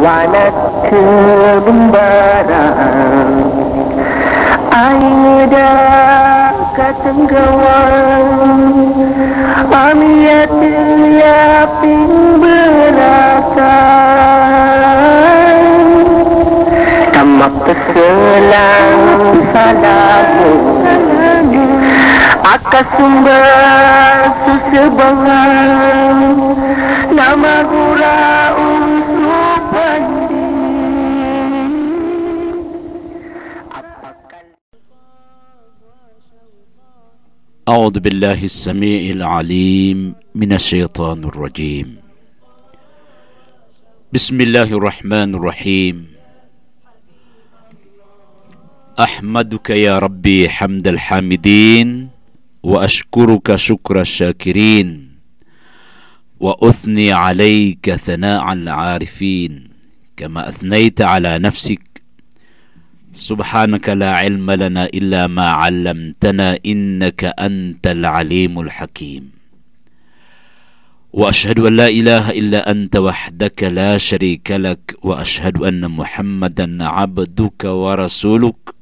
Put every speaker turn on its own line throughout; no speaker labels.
wanakku membarang Aida katenggawan Amiyat liapin berakan Tamak terselang salamu Akas sumber susebangan Nama gurau أعوذ بالله السميع العليم من الشيطان الرجيم بسم الله الرحمن الرحيم أحمدك يا ربي حمد الحامدين وأشكرك شكر الشاكرين وأثني عليك ثناء العارفين كما أثنيت على نفسك سبحانك لا علم لنا إلا ما علمتنا إنك أنت العليم الحكيم وأشهد أن لا إله إلا أنت وحدك لا شريك لك وأشهد أن محمدا عبدك ورسولك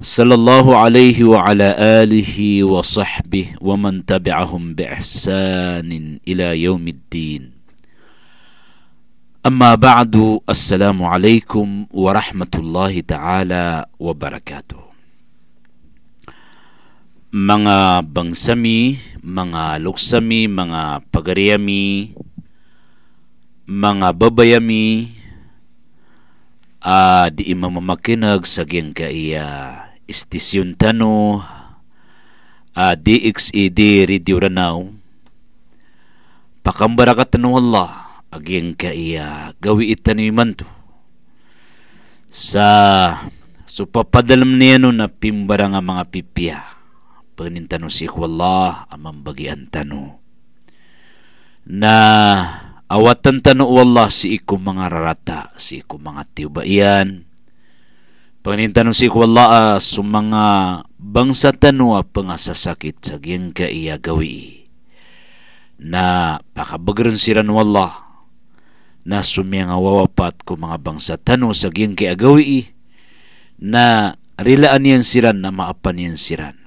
صلى الله عليه وعلى آله وصحبه ومن تبعهم بإحسان إلى يوم الدين أما بعد السلام عليكم ورحمة الله تعالى وبركاته mga bangsami, mga luksami, mga pagariyami, mga babayami, uh, di imamamakinag sa gingka iya istisyon tano, uh, ah, DXED Radio Ranaw, pakambara ka tanong Allah, aging kaiya ah, gawi itaniman to sa so papadalam niya no na pimbara nga mga pipya panintano si Allah amang bagian tano na awatan tano Allah si iku mga rarata si iku mga tiubaian Panintano si Allah uh, sa mga bangsa tano a ah, pangasasakit sa ka iya ah, gawi na pakabagran siran wallah na sumiyang awawapat ko mga bangsa tano sa giyang kiagawi na rilaan yan siran na maapan yan siran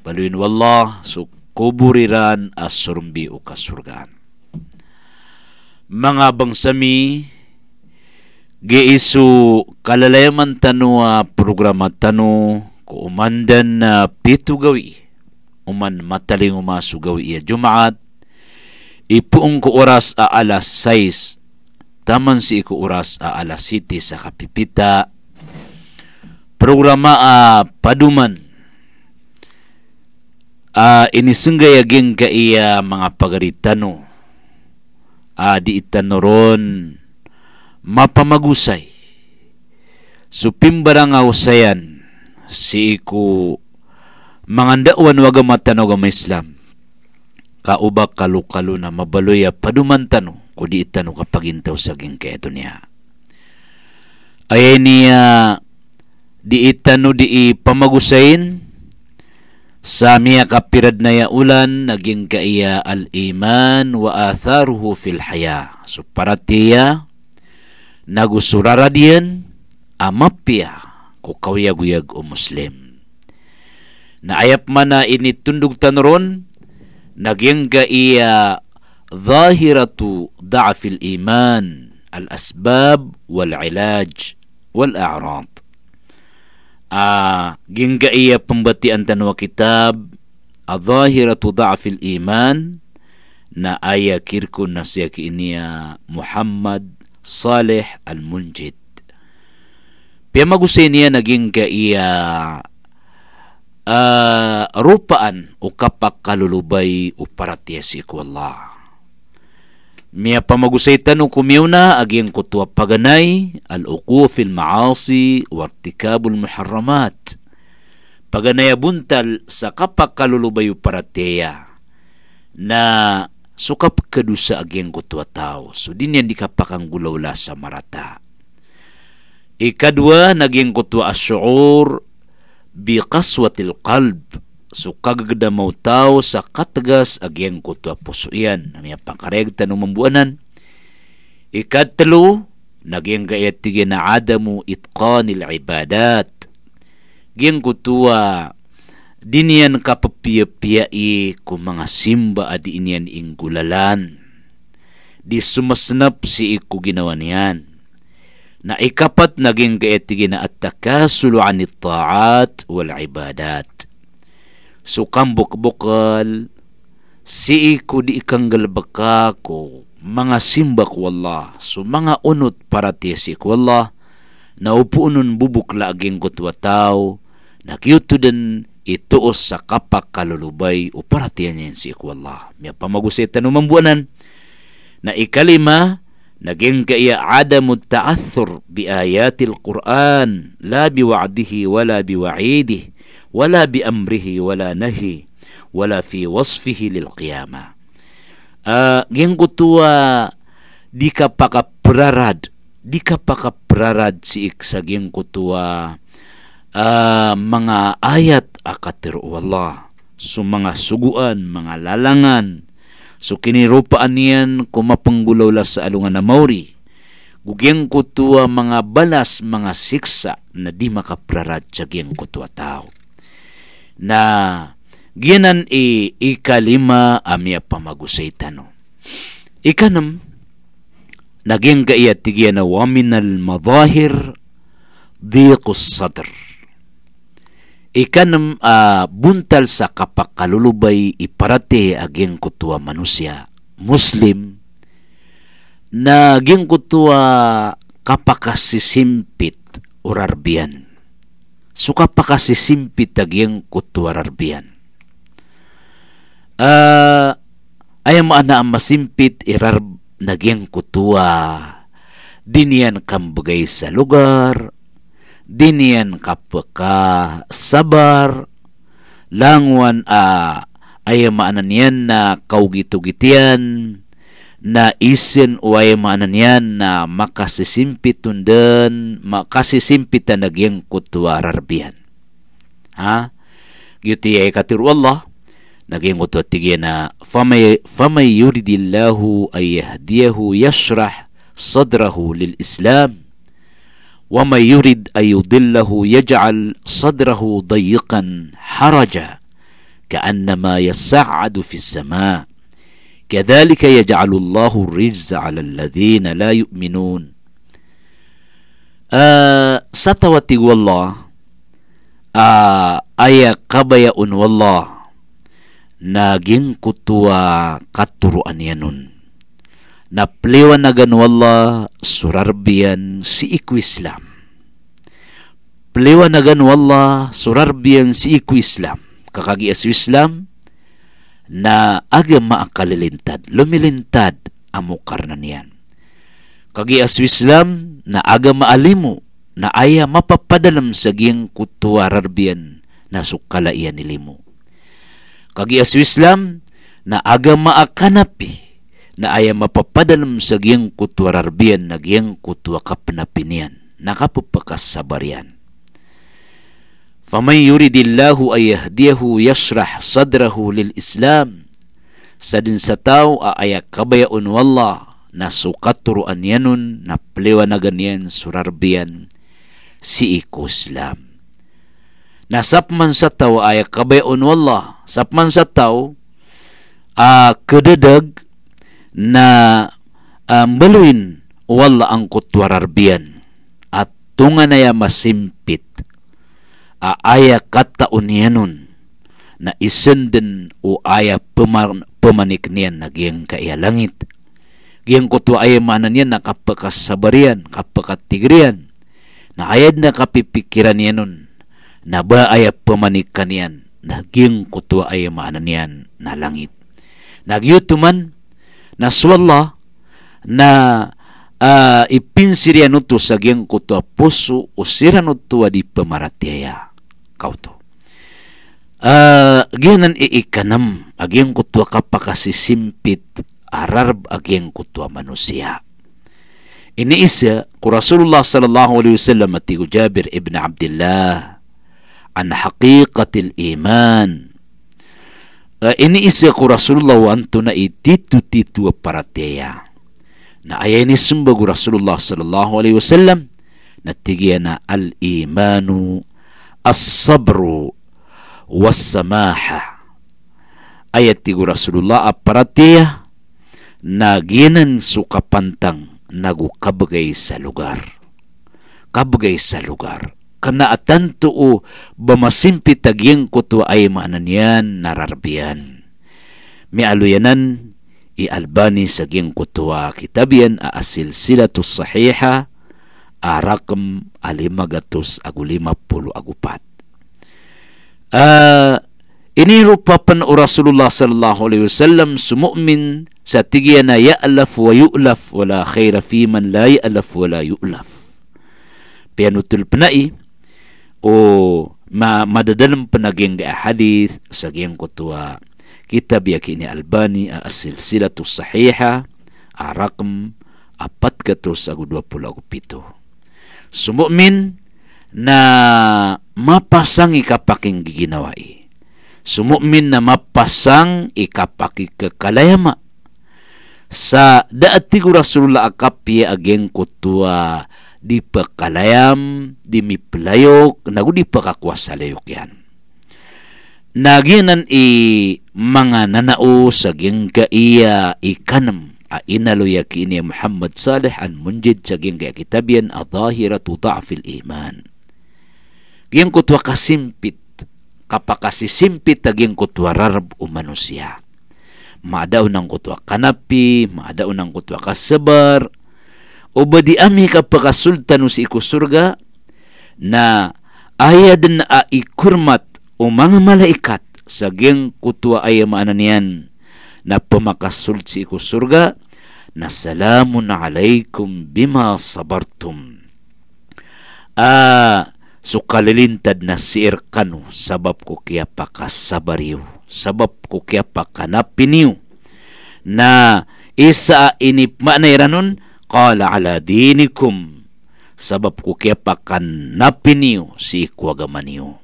baluin wallah so kuburiran as surumbi o kasurgaan mga bangsami giisu kalalayaman tano uh, programa tano kuumandan na uh, pito gawi uman mataling umasugawi iya jumaat ipuong ko oras a alas 6 Taman si iku oras a alas siti sa kapipita. Programa a paduman. A inisenggay aging ka iya mga pagaritano. A di itanoron mapamagusay. Supimbara nga usayan si iku mangandawan waga matanog ang Islam kauba kalukalo na mabaloya paduman tano kudi itano kapagintaw saging keto niya. Ay niya di itano di pamagusain sa miya kapirad na ya ulan naging kaiya al iman wa atharuhu fil haya so paratiya nagusurara diyan amapya ko kawiyag o muslim. Naayap man na initundog tanron, نجنجا إيا ظاهرة ضعف الإيمان الأسباب والعلاج والأعراض آ آه، جينجا إيا بمبتي أنتن وكتاب ظاهرة ضعف الإيمان نا آية كيركو نسيك إنيا محمد صالح المنجد بيما قسينيا نجينجا إيا uh, rupaan o kapak kalulubay o paratyesi ko Allah. Miya pamagusaytan o kumiyuna aging kutwa paganay al-ukufil maasi wartikabul muharramat. Paganay abuntal sa kapak kalulubay o parateya na sukap kadusa aging kutwa tao. So din yan di kapakang gulawla sa marata. Ikadwa, naging kutwa asyur biqaswatil qalb so kagagda mautaw sa katagas agyang kutwa puso iyan na pakaregta ng mambuanan ikatlo naging gayat tigin na adamu itqanil ibadat giyang kutwa dinian kapapiyapiai ku mga simba adi inian inggulalan di sumasnap si iku ginawa niyan na ikapat naging gaetigina at takasulu anit taat wal ibadat. So kambok si ko di ikanggal baka ko, mga simbak wallah, so mga unot para tisik wallah, na upuunon bubuk laging kutwataw, nakyuto din ituos sa kapak kalulubay o paratiyan niyan si ikwallah. May pamagusitan ng mambuanan na ikalima Naging kaya adamu ta'athur bi ayatil Quran la bi wa'dihi wala bi wa'idih wala bi amrihi wala nahi wala fi wasfihi lil qiyamah. Uh, geng kutua dika paka prarad dika paka prarad si iksa geng kutua uh, mga ayat akatir Allah sumanga suguan mga lalangan So kinirupaan niyan kumapanggulaw la sa alungan na Maori. Gugyang kutua mga balas mga siksa na di makaprarat sa giyang kutua tao. Na giyanan i ikalima amia pamagusay tano. Ikanam, naging kaiya tigiyan na waminal madahir diqus sadr Ikanam uh, buntal sa kapakalulubay iparate aging kutua manusia Muslim na aging kutua kapakasisimpit urarbian. So kapakasisimpit aging kutua rarbian. Uh, ah, ayam ana ang masimpit irarb naging kutua dinian kambagay sa lugar dinian kapeka sabar langwan a ay maanan yan na kaugitugitian na isin o ay maanan yan na makasisimpitundan makasisimpitan naging kutwa rarbian ha giti ay katiru Allah naging kutwa tigya na famay, famay yuridillahu ay yahdiyahu yashrah sadrahu lil islam ومن يرد أن يضله يجعل صدره ضيقا حرجا كأنما يسعد في السماء كذلك يجعل الله الرجز على الذين لا يؤمنون uh, والله آه uh, آية قبيا والله ناجين كتوا قطر أن ينون na napliwanagan walla surarbian si iku Islam. Pliwanagan walla surarbian si iku Islam. Kakagias Islam na agama kalilintad, lumilintad amo karnanian. Kagias Islam na agama alimu na aya mapapadalam sa giyang kutuwa rarbiyan na sukala iyan nilimo. Kagias Islam na agama akanapi na aya mapapadalam sa giyang kutwa rarbian na giyang kutwa kapnapinian. Nakapupakas sa barian. فَمَنْ يُرِدِ اللَّهُ أَيَهْدِيَهُ يَشْرَحْ صَدْرَهُ لِلْإِسْلَامِ sa din sa tao aaya kabayaon wala na sukaturuan yanon na pliwanagan yan surarbian si ikuslam. Islam. Nasapman sa tao aaya kabayaon wala sapman sa tao a uh, kededag na um, ah, baluin wala ang kutwararbian at tunga na masimpit aaya kataunyanon na isenden o aya pumar, pamaniknian na giyang kaya langit. Giyang kutwa ay manan yan na kapakasabarian, kapakatigrian, na ayad na kapipikiran yan nun, na ba ay pamanikan yan, na kutwa ay manan yan na langit. Nagyutuman, suwala na uh, eh, ipinsiria nutu sageng kutua pusu usira nutua di pemaratia kau tu uh, eh, gianan iikanam ageng kutua kapakasi simpit ageng kutua manusia ini isa ku Rasulullah sallallahu alaihi wasallam tigu Jabir ibn Abdullah an haqiqatil iman Eh, ini aku Rasulullah wa antuna ititu titu parateya na ayani sumbagu Rasulullah sallallahu alaihi wasallam nattigiyana al imanu as-sabru was-samaha ayatigu Rasulullah na naginan suka pantang nagu kabagay sa lugar kabagay sa lugar kana atantu'u bamasimpi tagiang tu ay maananyan nararbian. Mi aluyanan i albani saging kutwa kitabian a silatus sahiha a rakam alimagatus agulima pulu agupat. Uh, ini rupapan Rasulullah sallallahu alaihi wasallam sumu'min sa tigiyana ya'laf wa yu'laf wala khaira fi man la ya'laf yu'laf. Pianutul penai, o oh, ma madadalam panaging ga hadith saging kutwa kitab yakini Albani a silsilatu sahiha a rakam apat katus agu dua puluh agu pito sumukmin na mapasang ikapaking giginawai sumukmin na mapasang ikapaki kekalayama sa daati ko Rasulullah akapya ageng kutua di pekalayam di mipelayok nagu di layok yan naginan i mga nanao sa gingka iya ikanam a inalo yakini Muhammad Saleh an munjid sa gingka kitabian a zahiratu taafil iman giyang kutwa kasimpit kapakasisimpit taging kutwa rarab o manusia maadaw ng kutwa kanapi maadaw ng kutwa kasabar obadiami ka pakasultan si iku surga na ayad na aikurmat o mga malaikat saging kutua ay maanan niyan na pumakasult si iku surga na salamun alaikum bima sabartum. a Ah, sukalilintad na si kanu oh, sabab ko kaya pakasabariw, sabab ko kaya pakanapiniw na isa inip manay ranon qala ala dinikum sabab ko kaya pakan napiniyo si ikwagamanyo.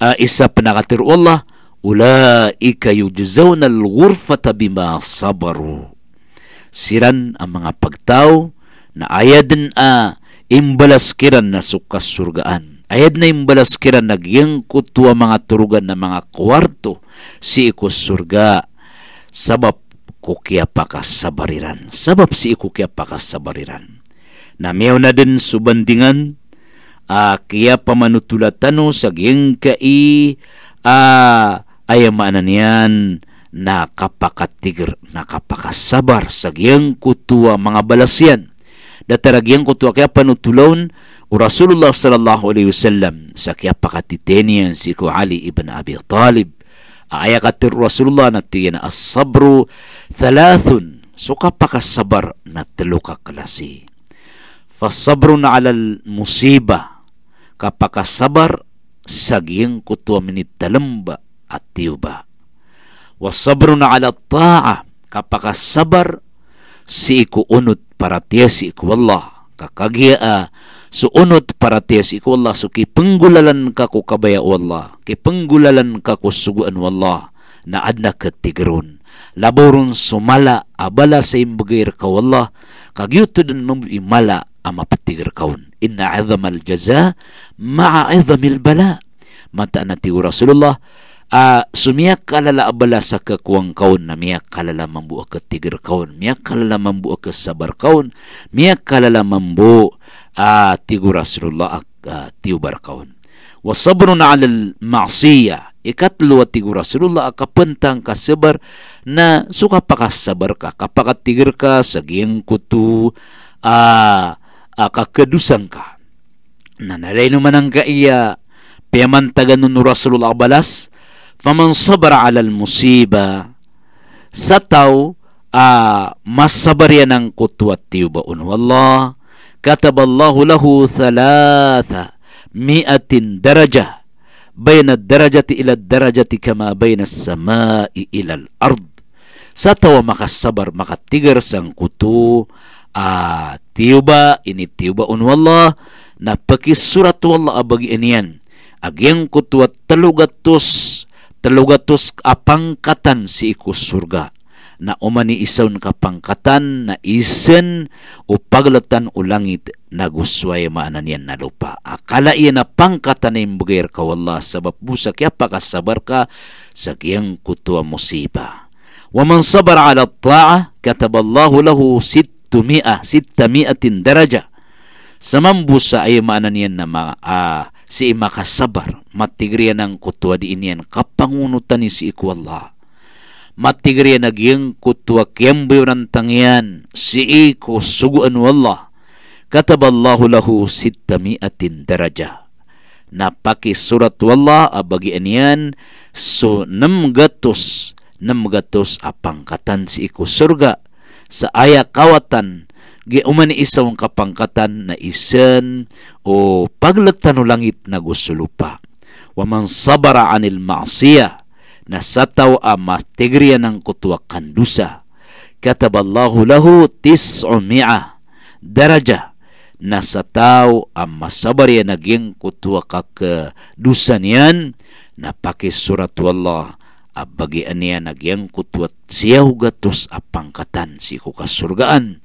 Uh, isa panakatir Allah, ulaika yujzawna al-ghurfata bima sabaru. Siran ang mga pagtao na ayadan a imbalaskiran na sukas surgaan. Ayad na imbalaskiran nagyangkot wa mga turugan na mga kwarto si ikus surga sabab kukiya pakas sa Sabab si kukiya pakas sa bariran. Namiyaw na din subandingan, uh, kaya pamanutulatano sa giyang kai uh, ayamanan yan, na kapakatigir, na kapakasabar sa giyang kutua mga balasyan. Dataragyang kutua kaya panutulon o Rasulullah sallallahu alaihi wasallam sa kaya pakatitenian si Ku Ali ibn Abi Talib ayakatir Rasulullah natin as-sabru thalathun so kapakasabar na telo ka klase fasabro na alal musiba kapakasabar sagyeng kutwa minit talamba at tiyuba wasabro na ala ta'a kapakasabar si iku unut para tiya si iku Allah kakagia suunod para tiya si Allah so kipenggulalan ka kabaya Allah kipenggulalan ka suguan Allah na adna ketigerun, tigron laborun sumala abala sa imbagayir ka Allah kagyuto din mong imala ama patigir kaun inna azamal jaza maa azamil bala mata na Rasulullah uh, ah, sumia kalala abala sa kakuang kaun na miya kalala mambuo ka tigir kaon miya kalala mambuo ka sabar kaon miya kalala mambuo uh, ah, tigur Rasulullah uh, tiubar kaun wa sabrun ala al-ma'siyah ikatlo at tigur Rasulullah ka kasabar na suka sabar ka kapakat tigir ka sa kutu kutu uh, uh, kedusang ka na nalainu manang ang kaiya taga nun Rasulullah balas faman sabara alal musiba sa tao uh, masabarya ng kutwat tiubaon wallah kataballahu lahu thalatha miatin daraja bayna darajati ila darajati kama bayna samai ila al-ard sa tawa makasabar makatigar sang kutu uh, tiuba ini tiubaon wallah na pakisurat wallah abagi iniyan agyang kutwat talugatos Talugatos apangkatan si ikus surga na umani isaun kapangkatan na isen o paglatan o langit na gusway maanan yan na lupa. Akala iyan na pangkatan ng bugayar ka wala sabab busa kaya pakasabar ka sa kiyang kutuwa musiba. Wa man sabar ala كتب الله له ستمائة ستمائة درجة sa mambusa ay maanan yan na ma, uh, si makasabar matigriya ng kutwa di inyan kapangunutan ni si ikwallah matigriya naging kutwa kiyambayo ng tangian si iku suguan Allah kataballahu lahu atin daraja na paki surat Allah abagi inyan so namgatos namgatos apangkatan si iku surga sa ayakawatan kawatan giuman ni isa ang kapangkatan na isen o paglatan o langit na gusto lupa. Waman sabara anil maasiya na sataw a matigriya ng kutwa kandusa. Kataballahu lahu tis'umia daraja na sataw ang masabarya naging kutwa kak dusan yan na pakisurat wallah abagian niya nagyang kutwat siya hugatos apangkatan si kukasurgaan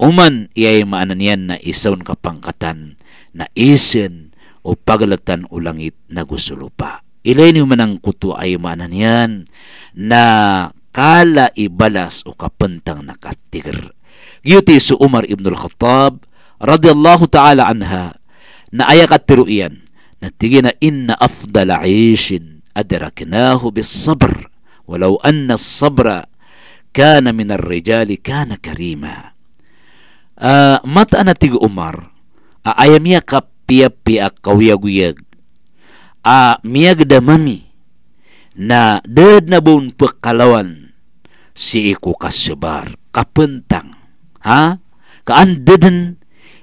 Uman iyay maananyan na isaon kapangkatan na isin o pagalatan o langit na gusulupa. Ilay ni man ang kuto ay maananyan na kala ibalas o kapentang nakatigir. Giyuti su Umar ibn al-Khattab radiyallahu ta'ala anha na ayakat pero iyan na tigina inna afdala ishin adraknahu bis sabr walau anna sabra kana min ar-rijali kana karima Ah, mata ana tiga Umar a ah, ayamia ka pia pia kawia guia a ah, mia geda mami na ded na bon pekalawan si iku kasebar kapentang ha kaan deden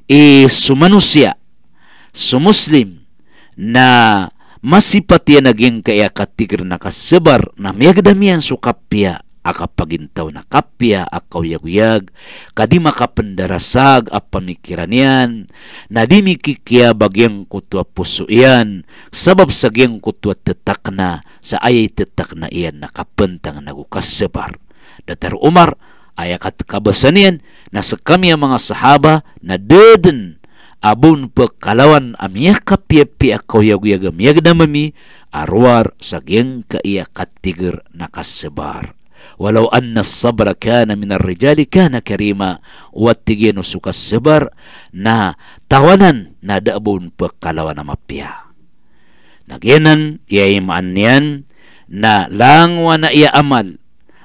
e sumanusia sumuslim na masipatiya naging kaya katigir nakasebar na miyagdamian pia aka pagintaw na kapya akaw yaguyag kadi makapendarasag a pamikiran yan na di mikikya bagyang kutwa puso iyan sabab sa gyang kutwa tetak na sa ayay tetak na iyan nakapentang nagukasebar datar Umar ayakat kabasanian na sa kami ang mga sahaba na deden abun pekalawan kapia pi akaw yaguyag amiyag na mami arwar ke iya katiger nakasebar walau anna sabra kana minar rijali kana karima wattigenu suka sabar na tawanan na daabon pagkalawan na nagenan iyay maanyan na langwa na ia amal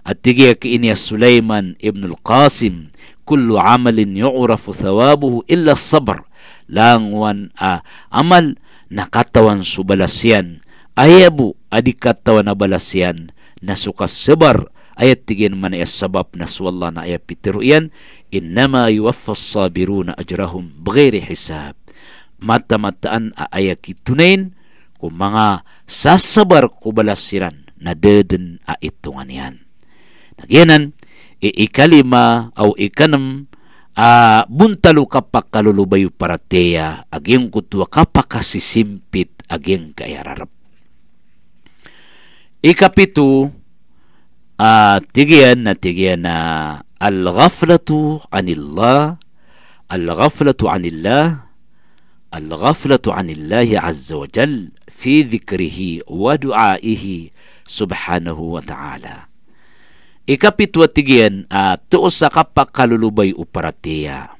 at ke ini ya Sulaiman ibn al-Qasim kullu amalin yu'rafu thawabuhu illa sabr langwan a amal nakatawan subalasian ayabu adikatawan na balasyan na sukas sebar ayat tigin man ay sabab na swalla na ayat pitiro iyan innama yuwaffas sabiruna ajrahum bighairi hisab mata-mataan aaya kitunain kung mga sasabar kubalasiran na deden a itungan yan. Nagyanan, iikalima aw ikanam a buntalo kapak kalulubayo parateya aging kutwa kapak kasisimpit aging kayararap. Ikapito, at tigyan na tigyan na al-ghaflatu anillah, al-ghaflatu anillah, al-ghaflatu anillahi azza wa jal fi dhikrihi wa du'aihi subhanahu wa ta'ala. Ikapitwa tigyan at tuos sa kapakalulubay uparatiya.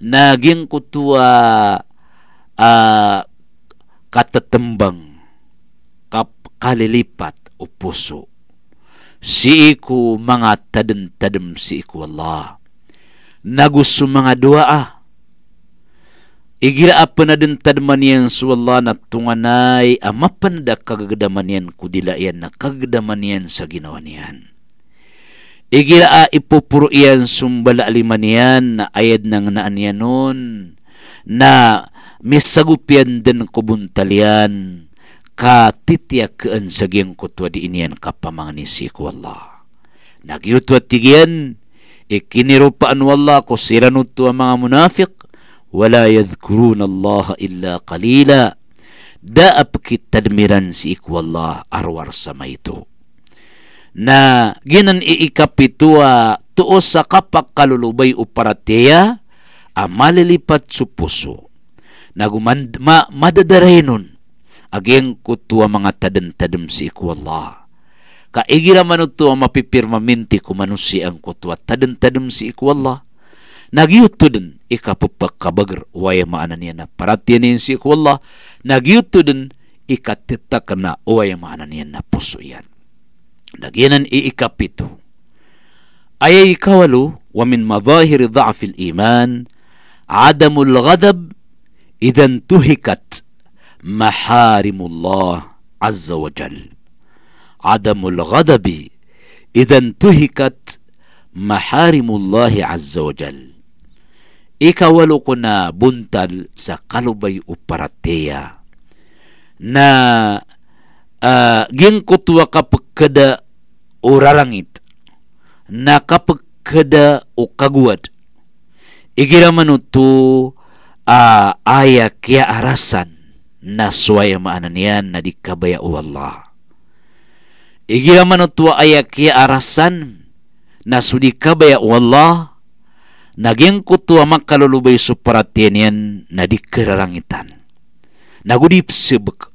Naging kutua uh, ah, katatembang kap kalilipat o puso si iku mga tadem-tadem iku Allah. Nagusu mga doa. Ah. Igira apa na din tadmanian su Allah na tunganay amapan ah, da kagagdamanian kudilayan na kagagdamanian sa ginawanian. Igira a ah, ipupurian sumbala alimanian na ayad ng naanian na misagupian din kubuntalian ka katitiyakeen sa giyang kutwa diinian kapamangnisik wala. Nagyutwa tigian, ikinirupaan wallah ko siranuto ang mga munafik, wala yadhkurun Allah illa qalila, daap tadmiran si ikwalla arwar sama itu. Na ginan iikapitua tuos sa kapak kalulubay uparateya, amalilipat sa puso. Nagumand ma madadarenon ageng kutua mga tadem-tadem si Allah kaigira manutua mapipir maminti ku manusia ang kutua tadem-tadem si Allah nagiyuto din ikapupak kabagar waya maanan niya na paratiyan niya si Allah nagiyuto din ikatitak na waya maanan na puso yan nagiyanan iikapito ayay kawalu wa min madahiri dha'fil iman adamul ghadab idan tuhikat محارم الله عز وجل عدم الغضب إذا انتهكت محارم الله عز وجل إيكا ولقنا بنتل سقلبي أبرتيا نا جنكت وقبكد أرارنغت نا قبكد أقوات إجرامنو تو آيا كيا أرسان naswaya ma'ananian na di kabaya wallah igila manutwa ayak kia arasan nasudi kabaya Allah. naging kutua makalulubay suparatianian na di kerarangitan nagudip sebek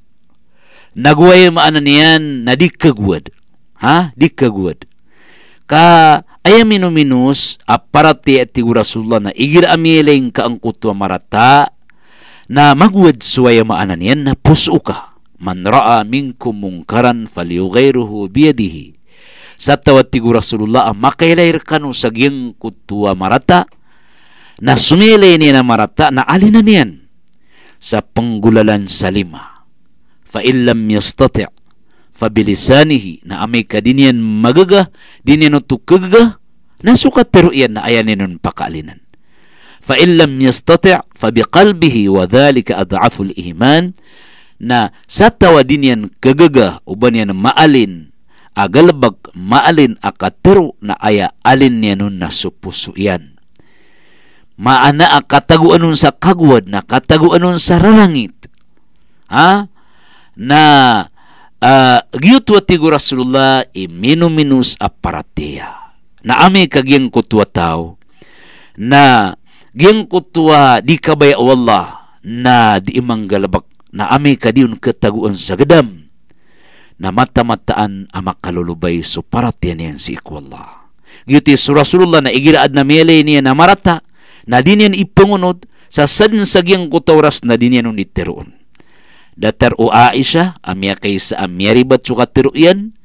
naguway ma'ananian na di kagwad ha di kagwad ka ayaminum minus aparati ati Rasulullah na igir amiling ka ang kutwa marata na maguwad suwaya maananian na pusuka ka man raa minkum mungkaran falyughayruhu biyadihi sa tawat tigo Rasulullah makailair kanu sagyang kutua marata na sumilay niya na marata na alina niyan sa penggulalan sa lima fa illam yastati' fa na amay kadinian magaga dinian utukagaga nasukat pero iyan na ayanin nun pakaalinan fa illam yastati' fa biqalbihi wa dhalika na satta wadinian kegegah ubanian ma'alin agalbag ma'alin akatiru na aya alin yanun nasupusuyan maana akatagu anun sa kagwad na katagu anun sa rarangit ha na uh, tigo Rasulullah iminu-minus aparatea na ame kutwa tao na Geng kutua di kabaya Allah, na di imang galabak na ame kadiun ketaguan sagedam na mata-mataan amak kalulubay so para yan si ikwallah. Ngiti so Rasulullah na igiraad na mele niya na marata na dinian ipungunod sa sadin sagyang kutawras na dinian uniteroon. Datar o Aisha, amya kay sa amya ribat suka yan,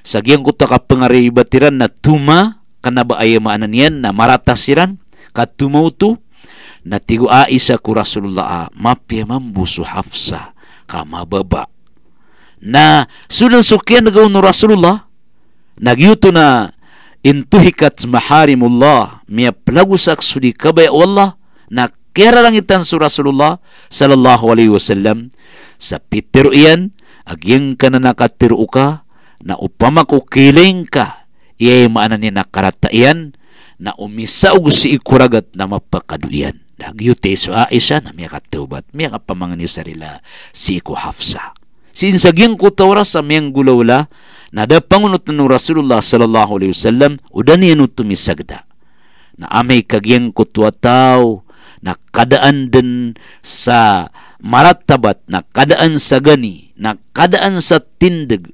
sa kuta kutaka pangaribatiran na tuma, kanaba ayamaanan yan na maratasiran, katumautu natigu Aisha ku Rasulullah mapia ya, mambusu hafsa, kama baba na sunan sukian gaunu Rasulullah na intuhikat maharimullah miya pelagusak sudi kabai Allah na kera langitan su Rasulullah sallallahu alaihi wasallam sa pitiru ian, agyeng ka na nakatiru ka na upama ku kilingka, iya iyay maanan ni nakarata iyan na umisaw si ikuragat na mapakaduyan. Nagyute so aisa na miya katubat, miya kapamangani sarila si ko hafsa. Sinsagyang ko tawra sa miyang gulawla, na dapangunot na Rasulullah sallallahu alaihi wasallam, udan niya no Na amay kagyang ko tuwataw, na kadaan din sa maratabat, na kadaan sa gani, na kadaan sa tindig,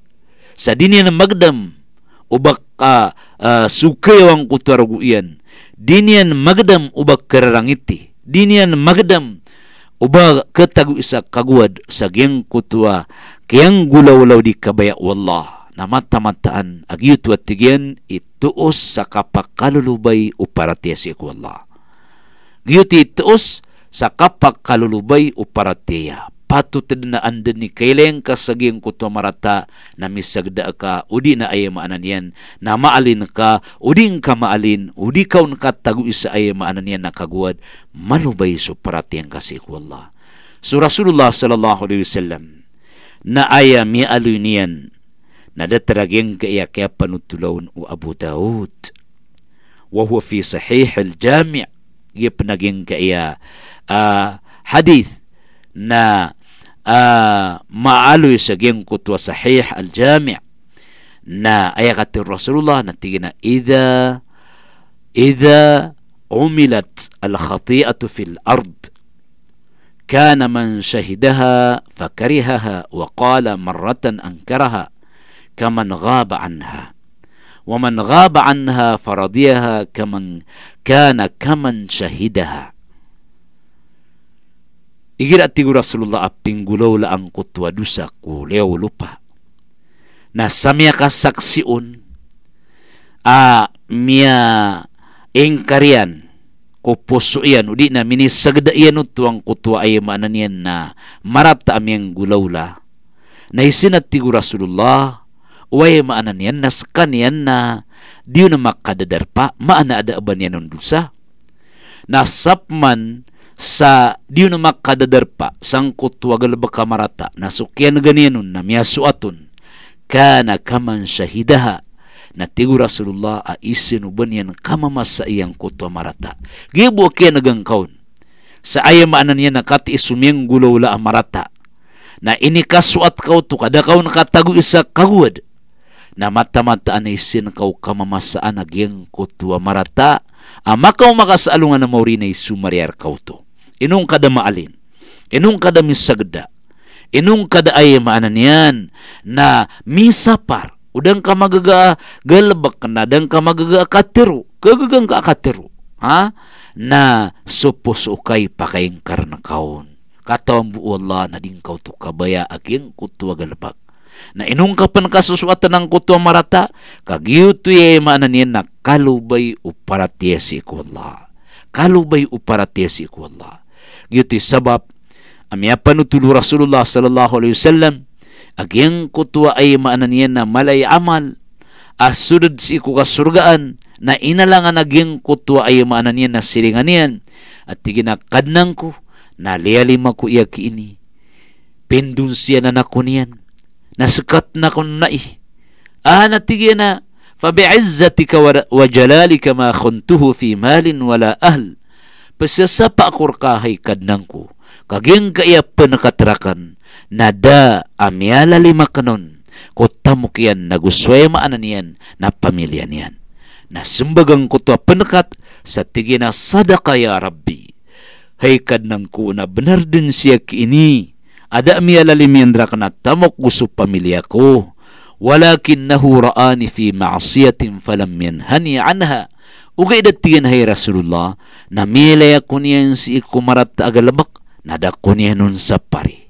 sa dinya na magdam, ubak ka uh, ah, sukayawang kutwargu iyan. Dinian magdam ubak kararangiti. Dinian magdam ubak katagu isa kaguad sa geng kutwa kiyang gulaw-law di kabaya wallah na matamataan agyuto at tigyan ituos sa kapakalulubay upara tiya si Allah. Giyuti ituos sa kapakalulubay upara patutna andeni kailang saging kuto marata na misagda ka udi na ay yan na maalin ka uding ka maalin udi ka unka tagu isa ay na nakaguad manubay so parati ang kasi Allah so Rasulullah sallallahu alaihi wasallam na aya mi alunian na dataragin iya kaya kaya panutulaon o Abu Daud wa huwa fi sahih al-jami' ia naging kaya uh, ah, hadith na آه، ما علو يسجن كتوى صحيح الجامع نا أيغت الرسول الله نتيجنا إذا إذا عملت الخطيئة في الأرض كان من شهدها فكرهها وقال مرة أنكرها كمن غاب عنها ومن غاب عنها فرضيها كمن كان كمن شهدها Igira tigu Rasulullah gulau la angkut wa dusa ku leo lupa. Nah samia kasaksiun a mia engkarian poso iyan udi na mini sagda iyan utuang kutua ay mananian na marata amiyang la na isinat tigu Rasulullah way maananian na sakanian na diyo na pa maana ada abanyan ng dusa na sapman sa diunumak kadadarpa sangkot marata kamarata nasukyan ganyanun na atun kana kaman syahidaha na tigo Rasulullah a isinuban yan kamamas sa iyang kutwa marata. Gibo kaya nagangkaon. Sa ayamaanan niya nakati isumiyang gulawla ang marata na inikasuat kau to kada kau nakatago isa kagud na matamatan isin kau kamamasaan nagyang kutwa marata amakaw makasaalungan na mauri na isumariar kau to inung kada maalin inung kada misagda inung kada ay maananian na misapar udang ka magaga galbak na dang ka magaga akatiro kagagang ka akatiro ha na supos ukay pakaing karnakaon katom bu Allah na dingkaw to kabaya aking kutwa galbak na inungkapan kasusuatan ng kutwa marata, kagiyo tuye maananin na kalubay uparatiyasi ko Allah. Kalubay uparatiyasi ko Allah. Giti sabab, amia utulo Rasulullah sallallahu alaihi wasallam, agyang kutwa ay maananiyan na malay amal, asudud ah si ko kasurgaan, na inalangan agyang kutwa ay maananiyan na silinganian, at tiginakadnang ko, nalialima ko iya kiini. Pendun siya na nakunian, nasukat na kun nai. Ah, natigyan na, فبعزتك وجلالك ما خنته في مال ولا أهل pasasapa ako kahay kadnang ko, kaging kaya panakatrakan, nada amiala lima kanon, kotamukian nagusway maananian na pamilya niyan. Nasumbagang ko to panakat sa tigina sadakaya Rabbi. Hay kadnang ko na benar din siya kini, ada miya lalimindra ka na tamok gusto pamilya ko walakinnahu ra'ani fi ma'siyatin falam yanhani anha ugay datigan hay Rasulullah na milay ako niyan si ikumarat agalabak na dako niya nun sa pari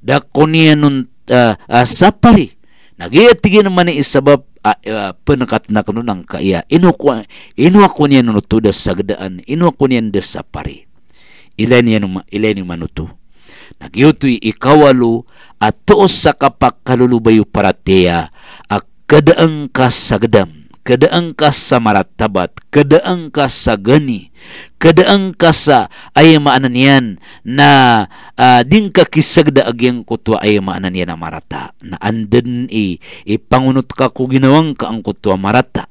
dako niya nun uh, uh, sa pari nagiyatigin naman ni isabab uh, ah, uh, penekat na kuno ng kaya inuwa inu niya nun to da sagdaan inuwa ko niya da sa pari ilan yan ilan yung manuto nagyutoy ikawalo at tuos sa kapak kalulubayo paratea at kadaang ka sa gadam kadaang ka sa maratabat kadaang ka sa gani kadaang ka sa ay maananyan na uh, ah, ding ka kisagda agyang kutwa ay yan na marata na andan i ipangunot ka ko ginawang ka ang kutwa marata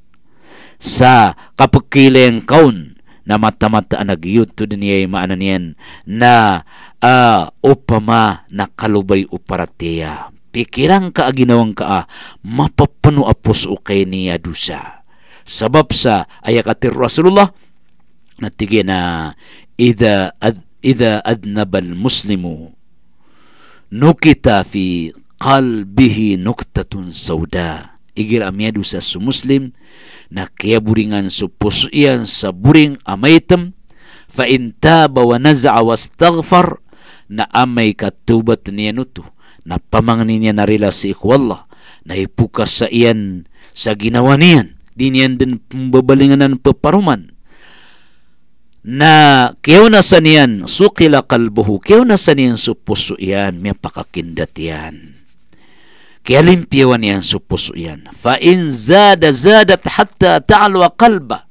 sa kapagkilayang kaun na matamata ah, nagiyod to diniyay maananian na uh, upama nakalubay uparateya. Pikirang ka aginawang ah, ka mapapano apos ukay niya dusa. Sabab sa ayakatir Rasulullah natigyan na idha ad, ida adnabal muslimu nukita fi qalbihi nuktatun sauda igir amia dusa su muslim na kaya buringan su pusuian sa buring amaitem fa inta bawa awas tagfar na amai katubat niya nutu na pamangan niya narila si ikwalla na ipukas sa iyan sa ginawanian niyan din ng peparuman na kiyaw na sa niyan sukila kalbuhu kiyaw na sa niyan supuso iyan may iyan كلم بيوان ينسبس يان فإن زاد زادت حتى تعلو قلبه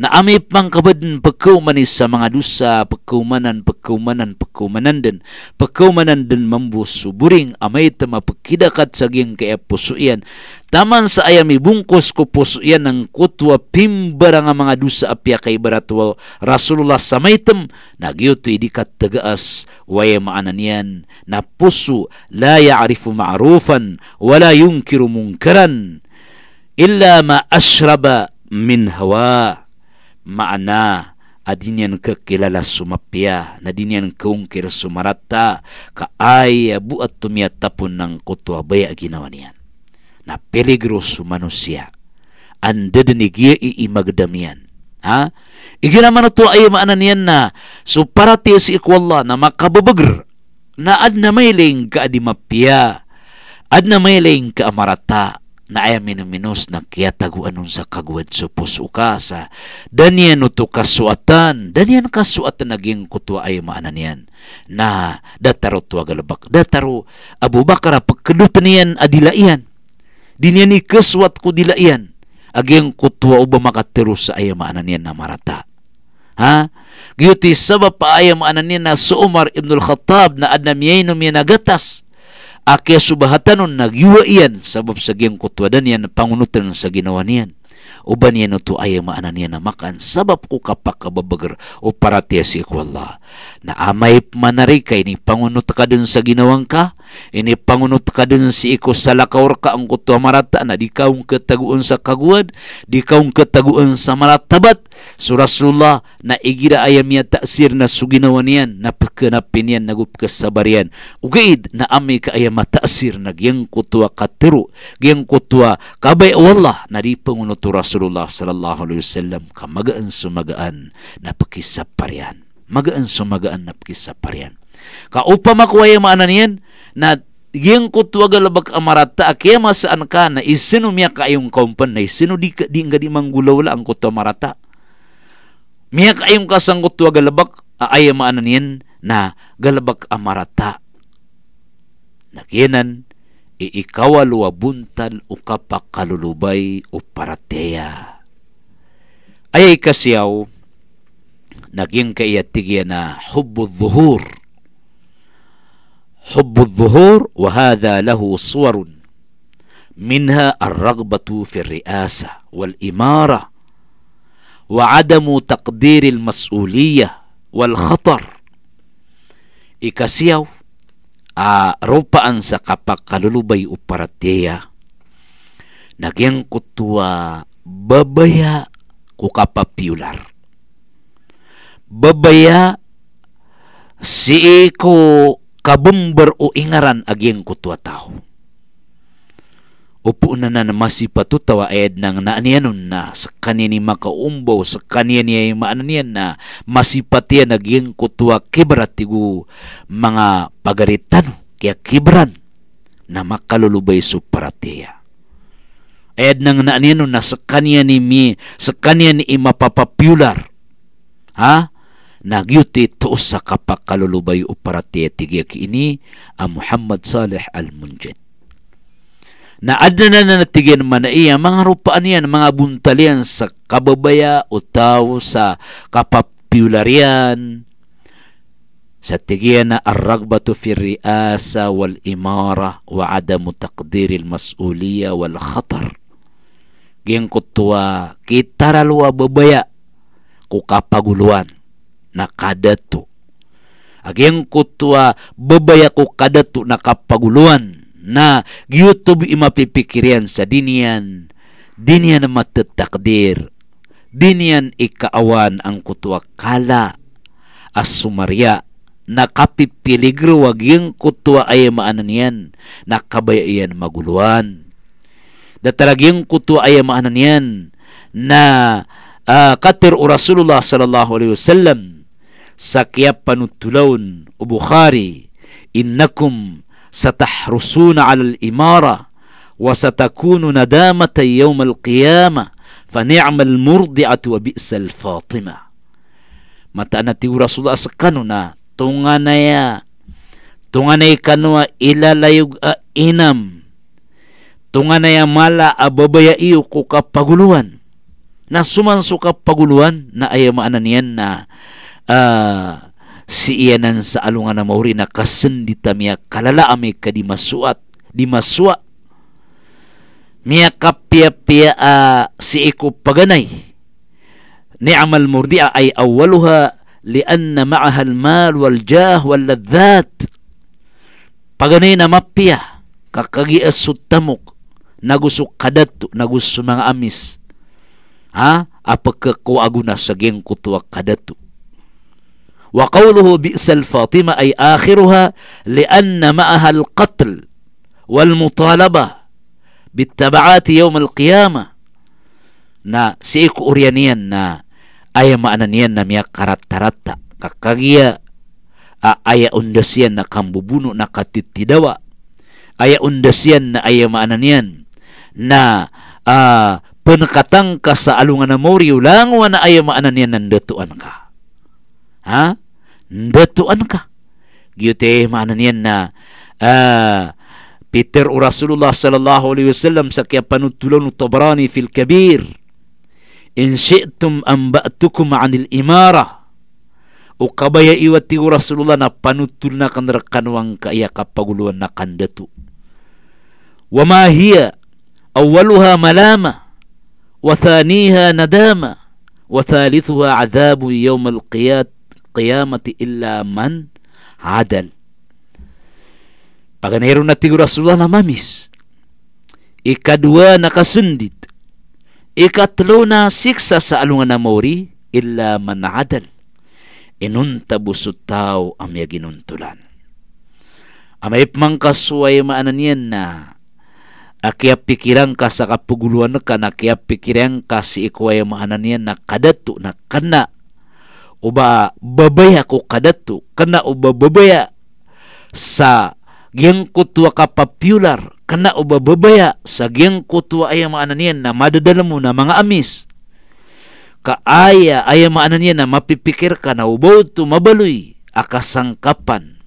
na ami pang kabadin pagkumanis sa mga dusa, pagkumanan, pagkumanan, pagkumanan din, pagkumanan din mambus suburing amay tama pagkidakat sa ging kaya pusuian. Taman sa ayam ibungkos ko pusuian ng kutwa pimbara nga mga dusa apya kay baratwa Rasulullah sa may tam, nagyuto idikat tagaas, waya maanan yan, na puso la ya'rifu ma'rufan, wala yungkiru mungkaran, illa ma ashraba min hawa maana adinyan ka kilala sumapya na dinyan kungkir sumarata kaay buat tumiatapon ng kutwa baya ginawa niyan na peligroso manusia ang dadanigiya iimagdamian ha iginaman to ay maanan niyan na so para ti si na makababagr na ad na mailing ka adimapya ad na mailing ka amarata na ay minuminos na kaya taguanon sa kagwad so puso ka sa danyan no kasuatan danyan kasuatan naging kutwa ay maananian na dataro tuwa galabak dataro Abu Bakar pagkedutan niyan adilaian dinyan ikaswat ko dilaian aging kutwa uba makatiro sa ay maananian na marata ha giyuti sabab pa ay maananian na sa Umar ibn al-Khattab na adnamiyay no minagatas Ake subahatanon nagyuwa iyan sabab sa giyang kutwadan yan pangunutan sa ginawa niyan. Uban yan ito ay maanan niya na makan sabab ko kapakababagar o parati si Allah. Na amay manari ka ini pangunot ka dun sa ginawang ka, ini pangunot ka dun si iko sa lakaor ka ang kutwa marata na di kaong kataguan sa kaguad, di kaong kataguan sa maratabat, So Rasulullah na igira ayam ya taksir na suginawan yan na pagkanapin na nagup kasabarian. Ugaid na ami ka ayam taksir na giyang kutwa katiru giyang kutwa kabay wallah oh na di pangunuto Rasulullah sallallahu alaihi wasallam kamagaan sumagaan na pakisaparian. Magaan sumagaan na pakisaparian. Kaupamakuwaya maanan yan na Giyang kutwaga labak amarata akya masaan ka na isinumya kayong kompan na isinu di, di nga di manggulawla ang kutwa marata. Miya kayong kasanggot wa galabak ay maananin na galabak amarata. Nakinan, iikawal e wa buntal o kapakalulubay o parateya. Ay kasiyaw, naging kaiyatigya na hubbo dhuhur. Hubbo dhuhur, wahada lahu suwarun. Minha arragbatu fi riasa wal imara وعدم تقدير المسؤولية والخطر a uh, an sa kapakalulubay o parateya nagyang kutua babaya ku kapapiular babaya si ko kabumber o ingaran agyang kutua tao upo na na masipatu tawaed ng naanianon na sa kanini makaumbaw sa kanini maananian na masipatian naging kutwa kibrat tigu mga pagaritan kaya kibran na makalulubay so parateya. Ayad nang naanino na sa kanya mi, sa kanya ni imapapapular. Ha? Nagyuti to sa kapakalulubay o parateya tigiyak ini ang Muhammad Saleh al-Munjid na Naadna na natigan man iya mga rupaan yan, mga buntalian sa kababaya o tao sa kapapularian sa tigyan na arragbatu fi riasa wal imara wa adamu takdiril masuliya wal khatar. Giyang kutwa, kitaralwa babaya kukapaguluan na kadato. Agiyang kutwa, babaya kukadato na kapaguluan na YouTube imapipikirian sa dinian dinian na matatakdir dinian ikaawan ang kutwa kala as sumaria nakapipiligro wag yung kutwa ay maanan yan nakabaya iyan maguluan datalag yung kutwa ay maanan yan na uh, katir o Rasulullah sallallahu alaihi wasallam sa kiyap panutulaon o Bukhari innakum satahrusuna alal imara wa satakunu nadamata yawmal qiyamah fa ni'mal murdi'atu wa bi'sal fatima mata na ti Rasulullah sa kanuna tunganaya tunganay kanwa ilalayog a inam tunganaya mala ababaya iyo ko kapaguluan na sumanso kapaguluan na ayamaanan yan na uh, si iyanan sa alungan na mauri na kasendita miya kalala ami ka di masuat di masua miya kapya-pya uh, si iko paganay ni amal murdia ay awaluha lianna ma'aha al-mal wal jah wal ladhat paganay na mapya kakagias sutamok nagusuk kadatu nagusto mga amis ha apakah aguna sa gengkutwa kadatu وقوله بئس الفاطمة fatimah آخرها لأن معها القتل والمطالبة بالتبعات يوم القيامة. نا سيك al نا أي seiku urianian namia karat-tarata kakagia نا aya undasian na kambubuno na katitidawa aya undasian penekatang ka sa alungan na mori ulang wana aya maananian nandetuan ka ha Betuan kah? Gitu mana nian na. Ah, Peter رسول الله صلى الله عليه وسلم سكيبان التلون الطبراني في الكبير إن شئتم أنبأتكم عن الإمارة ukabaya iwati Rasulullah na panutul na kan rekanwang ka iya kapaguluan na kandatu. Wa ma hiya awwaluha malama wa thaniha nadama wa thalithuha adhabu yawm al-qiyat qiyamati illa man adal paganero natigo rasulullah na mamis ikadua nakasundit ikatlo na siksa sa alungan na mauri illa man adal inunta busutaw am yaginuntulan amaip maanan maananian na Akia pikiran ka sa kapuguluan ka na akia pikiran ka si ikuway maananian na kadatu na kana uba babaya ko kadato kana uba babaya sa giyangkot wa ka popular kana uba babaya sa giyangkot wa ayang maananian na madadala mo na mga amis kaaya ayang maananian na mapipikir ka na ubaw to mabaloy akasangkapan